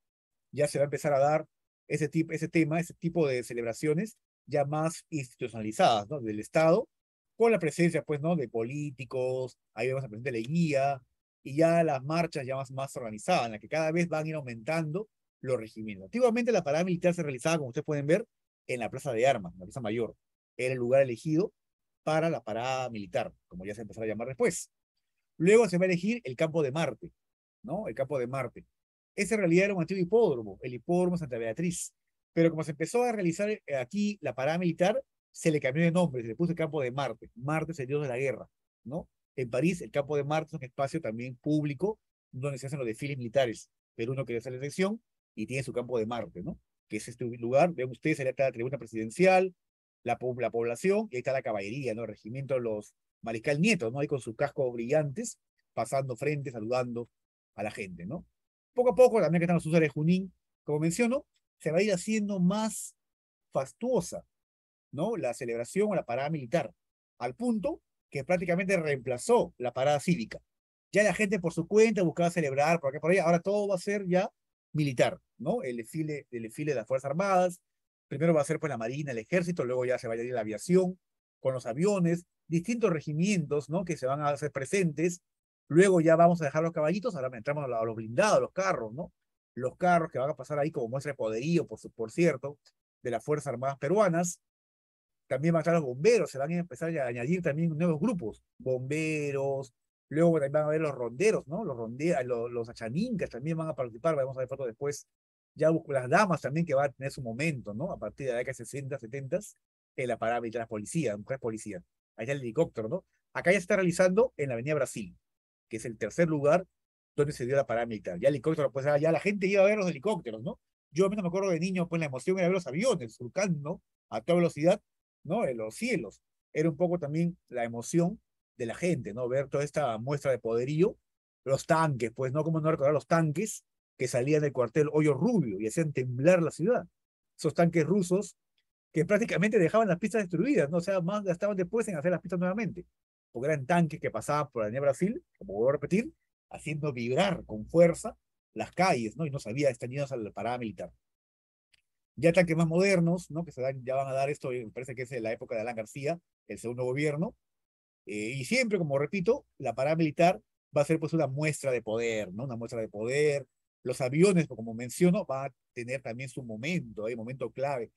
A: ya se va a empezar a dar ese, tipo, ese tema, ese tipo de celebraciones ya más institucionalizadas, ¿no? Del Estado, con la presencia, pues, ¿no? De políticos, ahí vemos la presencia la guía, y ya las marchas ya más, más organizadas, en las que cada vez van a ir aumentando los regimientos. Antiguamente la parada militar se realizaba, como ustedes pueden ver, en la Plaza de Armas, en la Plaza Mayor. Era el lugar elegido para la parada militar, como ya se empezó a llamar después. Luego se va a elegir el campo de Marte, ¿no? El campo de Marte, esa realidad era un antiguo hipódromo, el hipódromo Santa Beatriz. Pero como se empezó a realizar eh, aquí la parada militar, se le cambió de nombre, se le puso el campo de Marte. Marte es el dios de la guerra, ¿no? En París, el campo de Marte es un espacio también público donde se hacen los desfiles militares. Pero uno quiere hacer la elección y tiene su campo de Marte, ¿no? Que es este lugar, vean ustedes, ahí está la tribuna presidencial, la, la población, y ahí está la caballería, ¿no? El regimiento de los Mariscal nietos ¿no? Ahí con sus cascos brillantes, pasando frente, saludando a la gente, ¿no? Poco a poco, también que están los usuarios de Junín, como menciono, se va a ir haciendo más fastuosa ¿no? la celebración o la parada militar, al punto que prácticamente reemplazó la parada cívica. Ya la gente por su cuenta buscaba celebrar por acá por allá, ahora todo va a ser ya militar, ¿no? El desfile, el desfile de las Fuerzas Armadas, primero va a ser pues la Marina, el Ejército, luego ya se va a ir la aviación, con los aviones, distintos regimientos, ¿no? Que se van a hacer presentes Luego ya vamos a dejar los caballitos, ahora entramos a los blindados, los carros, ¿no? Los carros que van a pasar ahí como muestra de poderío, por, por cierto, de las Fuerzas Armadas Peruanas. También van a estar los bomberos, se van a empezar a añadir también nuevos grupos, bomberos, luego también van a ver los ronderos, ¿no? Los ronderos, los, achanincas también van a participar, vamos a ver fotos después. Ya las damas también que van a tener su momento, ¿no? A partir de la década 60, 70, en la parada de las policías, mujeres policías. Ahí el helicóptero, ¿no? Acá ya se está realizando en la Avenida Brasil que es el tercer lugar donde se dio la parámita. Ya Ya helicóptero, pues ya la gente iba a ver los helicópteros, ¿no? Yo a mí no me acuerdo de niño, pues la emoción era ver los aviones surcando a toda velocidad, ¿no? En los cielos. Era un poco también la emoción de la gente, ¿no? Ver toda esta muestra de poderío, los tanques, pues, ¿no? como no recordar los tanques que salían del cuartel Hoyo Rubio y hacían temblar la ciudad? Esos tanques rusos que prácticamente dejaban las pistas destruidas, ¿no? O sea, más gastaban después en hacer las pistas nuevamente porque eran tanques que pasaban por la Brasil, como voy a repetir, haciendo vibrar con fuerza las calles, ¿no? Y no sabía, están al a la Ya tanques más modernos, ¿no? Que se dan, ya van a dar esto, me parece que es de la época de Alan García, el segundo gobierno. Eh, y siempre, como repito, la paramilitar va a ser pues una muestra de poder, ¿no? Una muestra de poder. Los aviones, como menciono, va a tener también su momento, hay momento clave.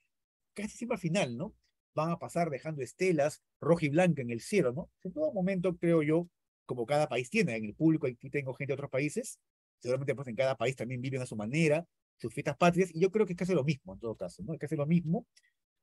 A: Casi siempre al final, ¿no? van a pasar dejando estelas roja y blanca en el cielo, ¿no? En todo momento, creo yo, como cada país tiene, en el público aquí tengo gente de otros países, seguramente pues en cada país también viven a su manera sus fiestas patrias, y yo creo que es casi lo mismo en todo caso, ¿no? Es casi lo mismo,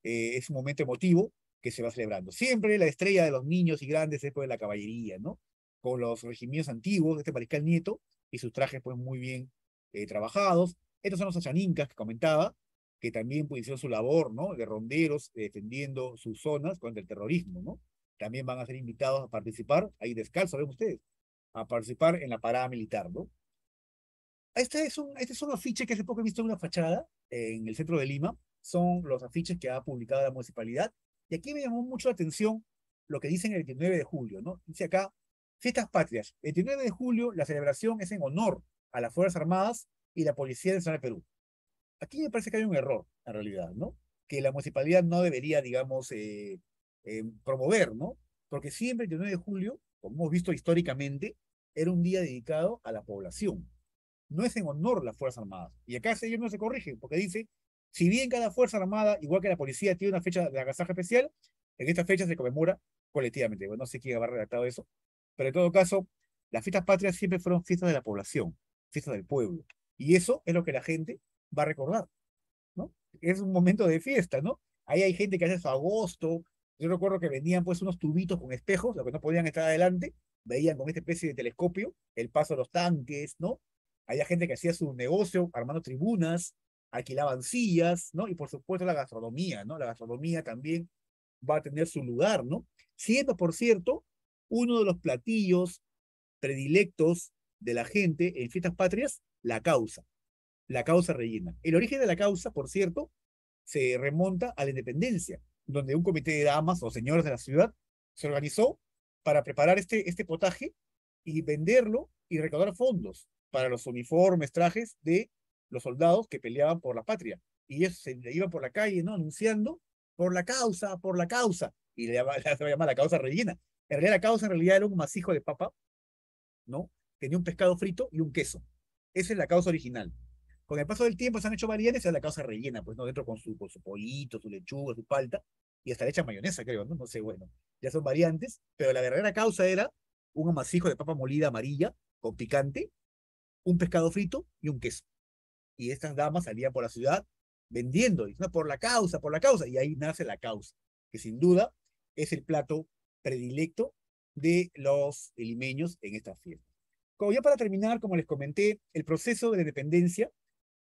A: eh, es un momento emotivo que se va celebrando. Siempre la estrella de los niños y grandes es de pues, la caballería, ¿no? Con los regimientos antiguos, este mariscal Nieto, y sus trajes pues muy bien eh, trabajados. Estos son los achanincas que comentaba, que también pues, su labor, ¿no? De ronderos defendiendo sus zonas contra el terrorismo, ¿no? También van a ser invitados a participar, ahí descalzo, ven ustedes, a participar en la parada militar, ¿no? Este es un, este es un afiche que hace poco he visto en una fachada en el centro de Lima. Son los afiches que ha publicado la municipalidad. Y aquí me llamó mucho la atención lo que dicen el 29 de julio, ¿no? Dice acá, fiestas patrias. El 29 de julio la celebración es en honor a las Fuerzas Armadas y la Policía Nacional de Perú aquí me parece que hay un error, en realidad, ¿no? Que la municipalidad no debería, digamos, eh, eh, promover, ¿no? Porque siempre el 9 de julio, como hemos visto históricamente, era un día dedicado a la población. No es en honor a las Fuerzas Armadas. Y acá ellos no se corrigen, porque dice, si bien cada Fuerza Armada, igual que la policía, tiene una fecha de agasaje especial, en esta fecha se conmemora colectivamente. Bueno, no sé quién habrá redactado eso, pero en todo caso, las fiestas patrias siempre fueron fiestas de la población, fiestas del pueblo. Y eso es lo que la gente va a recordar, ¿no? Es un momento de fiesta, ¿no? Ahí hay gente que hace su agosto. Yo recuerdo que venían pues unos tubitos con espejos, lo que no podían estar adelante, veían con esta especie de telescopio el paso de los tanques, ¿no? Hay gente que hacía su negocio armando tribunas, alquilaban sillas, ¿no? Y por supuesto la gastronomía, ¿no? La gastronomía también va a tener su lugar, ¿no? Siendo, por cierto, uno de los platillos predilectos de la gente en fiestas patrias, la causa la causa rellena. El origen de la causa, por cierto, se remonta a la independencia, donde un comité de damas o señores de la ciudad se organizó para preparar este, este, potaje y venderlo y recaudar fondos para los uniformes, trajes de los soldados que peleaban por la patria. Y eso se iba por la calle, ¿no? Anunciando por la causa, por la causa. Y le va a llamar la causa rellena. En realidad la causa en realidad era un masijo de papa, ¿no? Tenía un pescado frito y un queso. Esa es la causa original con el paso del tiempo se han hecho variantes y la causa rellena, pues, ¿no? Dentro con su, polito, su su lechuga, su palta, y hasta le mayonesa, creo, ¿no? No sé, bueno, ya son variantes, pero la verdadera causa era un amasijo de papa molida amarilla con picante, un pescado frito y un queso. Y estas damas salían por la ciudad vendiendo, no por la causa, por la causa, y ahí nace la causa, que sin duda es el plato predilecto de los limeños en esta fiesta. Como ya para terminar, como les comenté, el proceso de dependencia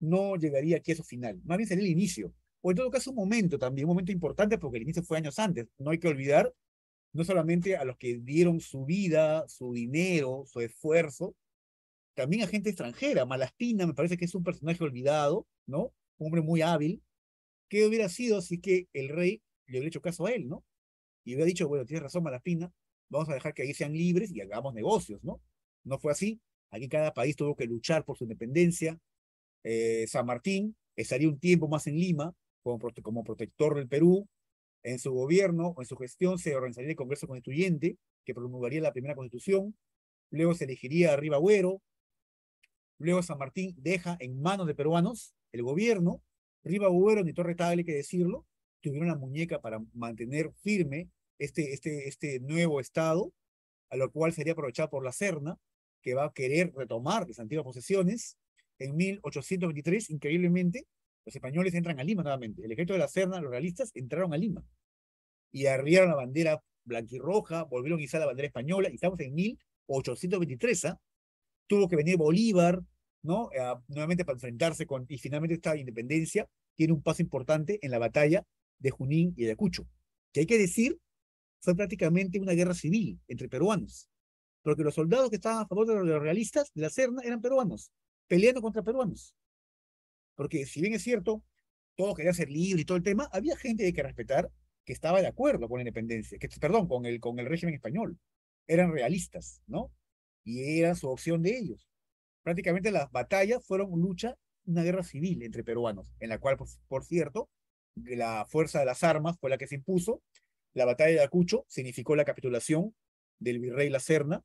A: no llegaría aquí a su final, más bien sería el inicio, o en todo caso un momento también, un momento importante porque el inicio fue años antes, no hay que olvidar no solamente a los que dieron su vida, su dinero, su esfuerzo, también a gente extranjera, Malaspina me parece que es un personaje olvidado, ¿no? Un hombre muy hábil, que hubiera sido si que el rey le hubiera hecho caso a él, ¿no? Y hubiera dicho, bueno, tienes razón Malaspina vamos a dejar que ahí sean libres y hagamos negocios, ¿no? No fue así, aquí cada país tuvo que luchar por su independencia, eh, San Martín, estaría un tiempo más en Lima como, como protector del Perú. En su gobierno, o en su gestión, se organizaría el Congreso Constituyente, que promulgaría la primera constitución. Luego se elegiría a Ribagüero. Luego San Martín deja en manos de peruanos el gobierno. Ribagüero ni Torre Tagle, que decirlo, tuvieron la muñeca para mantener firme este, este, este nuevo Estado, a lo cual sería aprovechado por la Cerna que va a querer retomar las antiguas posesiones en 1823, increíblemente, los españoles entran a Lima nuevamente. El ejército de la Serna, los realistas, entraron a Lima y arriaron la bandera blanquirroja, volvieron a izar la bandera española, y estamos en 1823, ¿ah? Tuvo que venir Bolívar, ¿no? Eh, nuevamente para enfrentarse con, y finalmente esta independencia tiene un paso importante en la batalla de Junín y Ayacucho, que hay que decir, fue prácticamente una guerra civil entre peruanos, porque los soldados que estaban a favor de los realistas, de la Serna, eran peruanos, peleando contra peruanos. Porque si bien es cierto, todos querían ser libres y todo el tema, había gente que que respetar que estaba de acuerdo con la independencia, que, perdón, con el, con el régimen español. Eran realistas, ¿no? Y era su opción de ellos. Prácticamente las batallas fueron lucha, una guerra civil entre peruanos, en la cual, por, cierto, la fuerza de las armas fue la que se impuso. La batalla de Acucho significó la capitulación del virrey La Serna,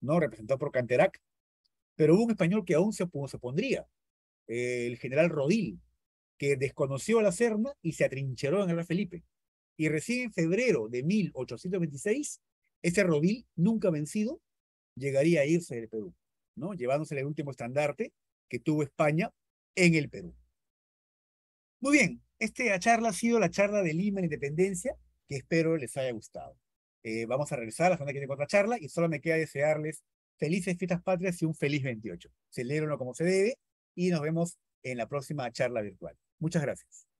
A: ¿no? representado por Canterac, pero hubo un español que aún se, se opondría, eh, el general Rodil, que desconoció a la Serna y se atrincheró en el Felipe. Y recién en febrero de 1826, ese Rodil, nunca vencido, llegaría a irse del Perú, ¿no? llevándose el último estandarte que tuvo España en el Perú. Muy bien, esta charla ha sido la charla de Lima en Independencia, que espero les haya gustado. Eh, vamos a regresar a la semana que viene con otra charla y solo me queda desearles felices fiestas patrias y un feliz 28. Celebrenlo como se debe y nos vemos en la próxima charla virtual. Muchas gracias.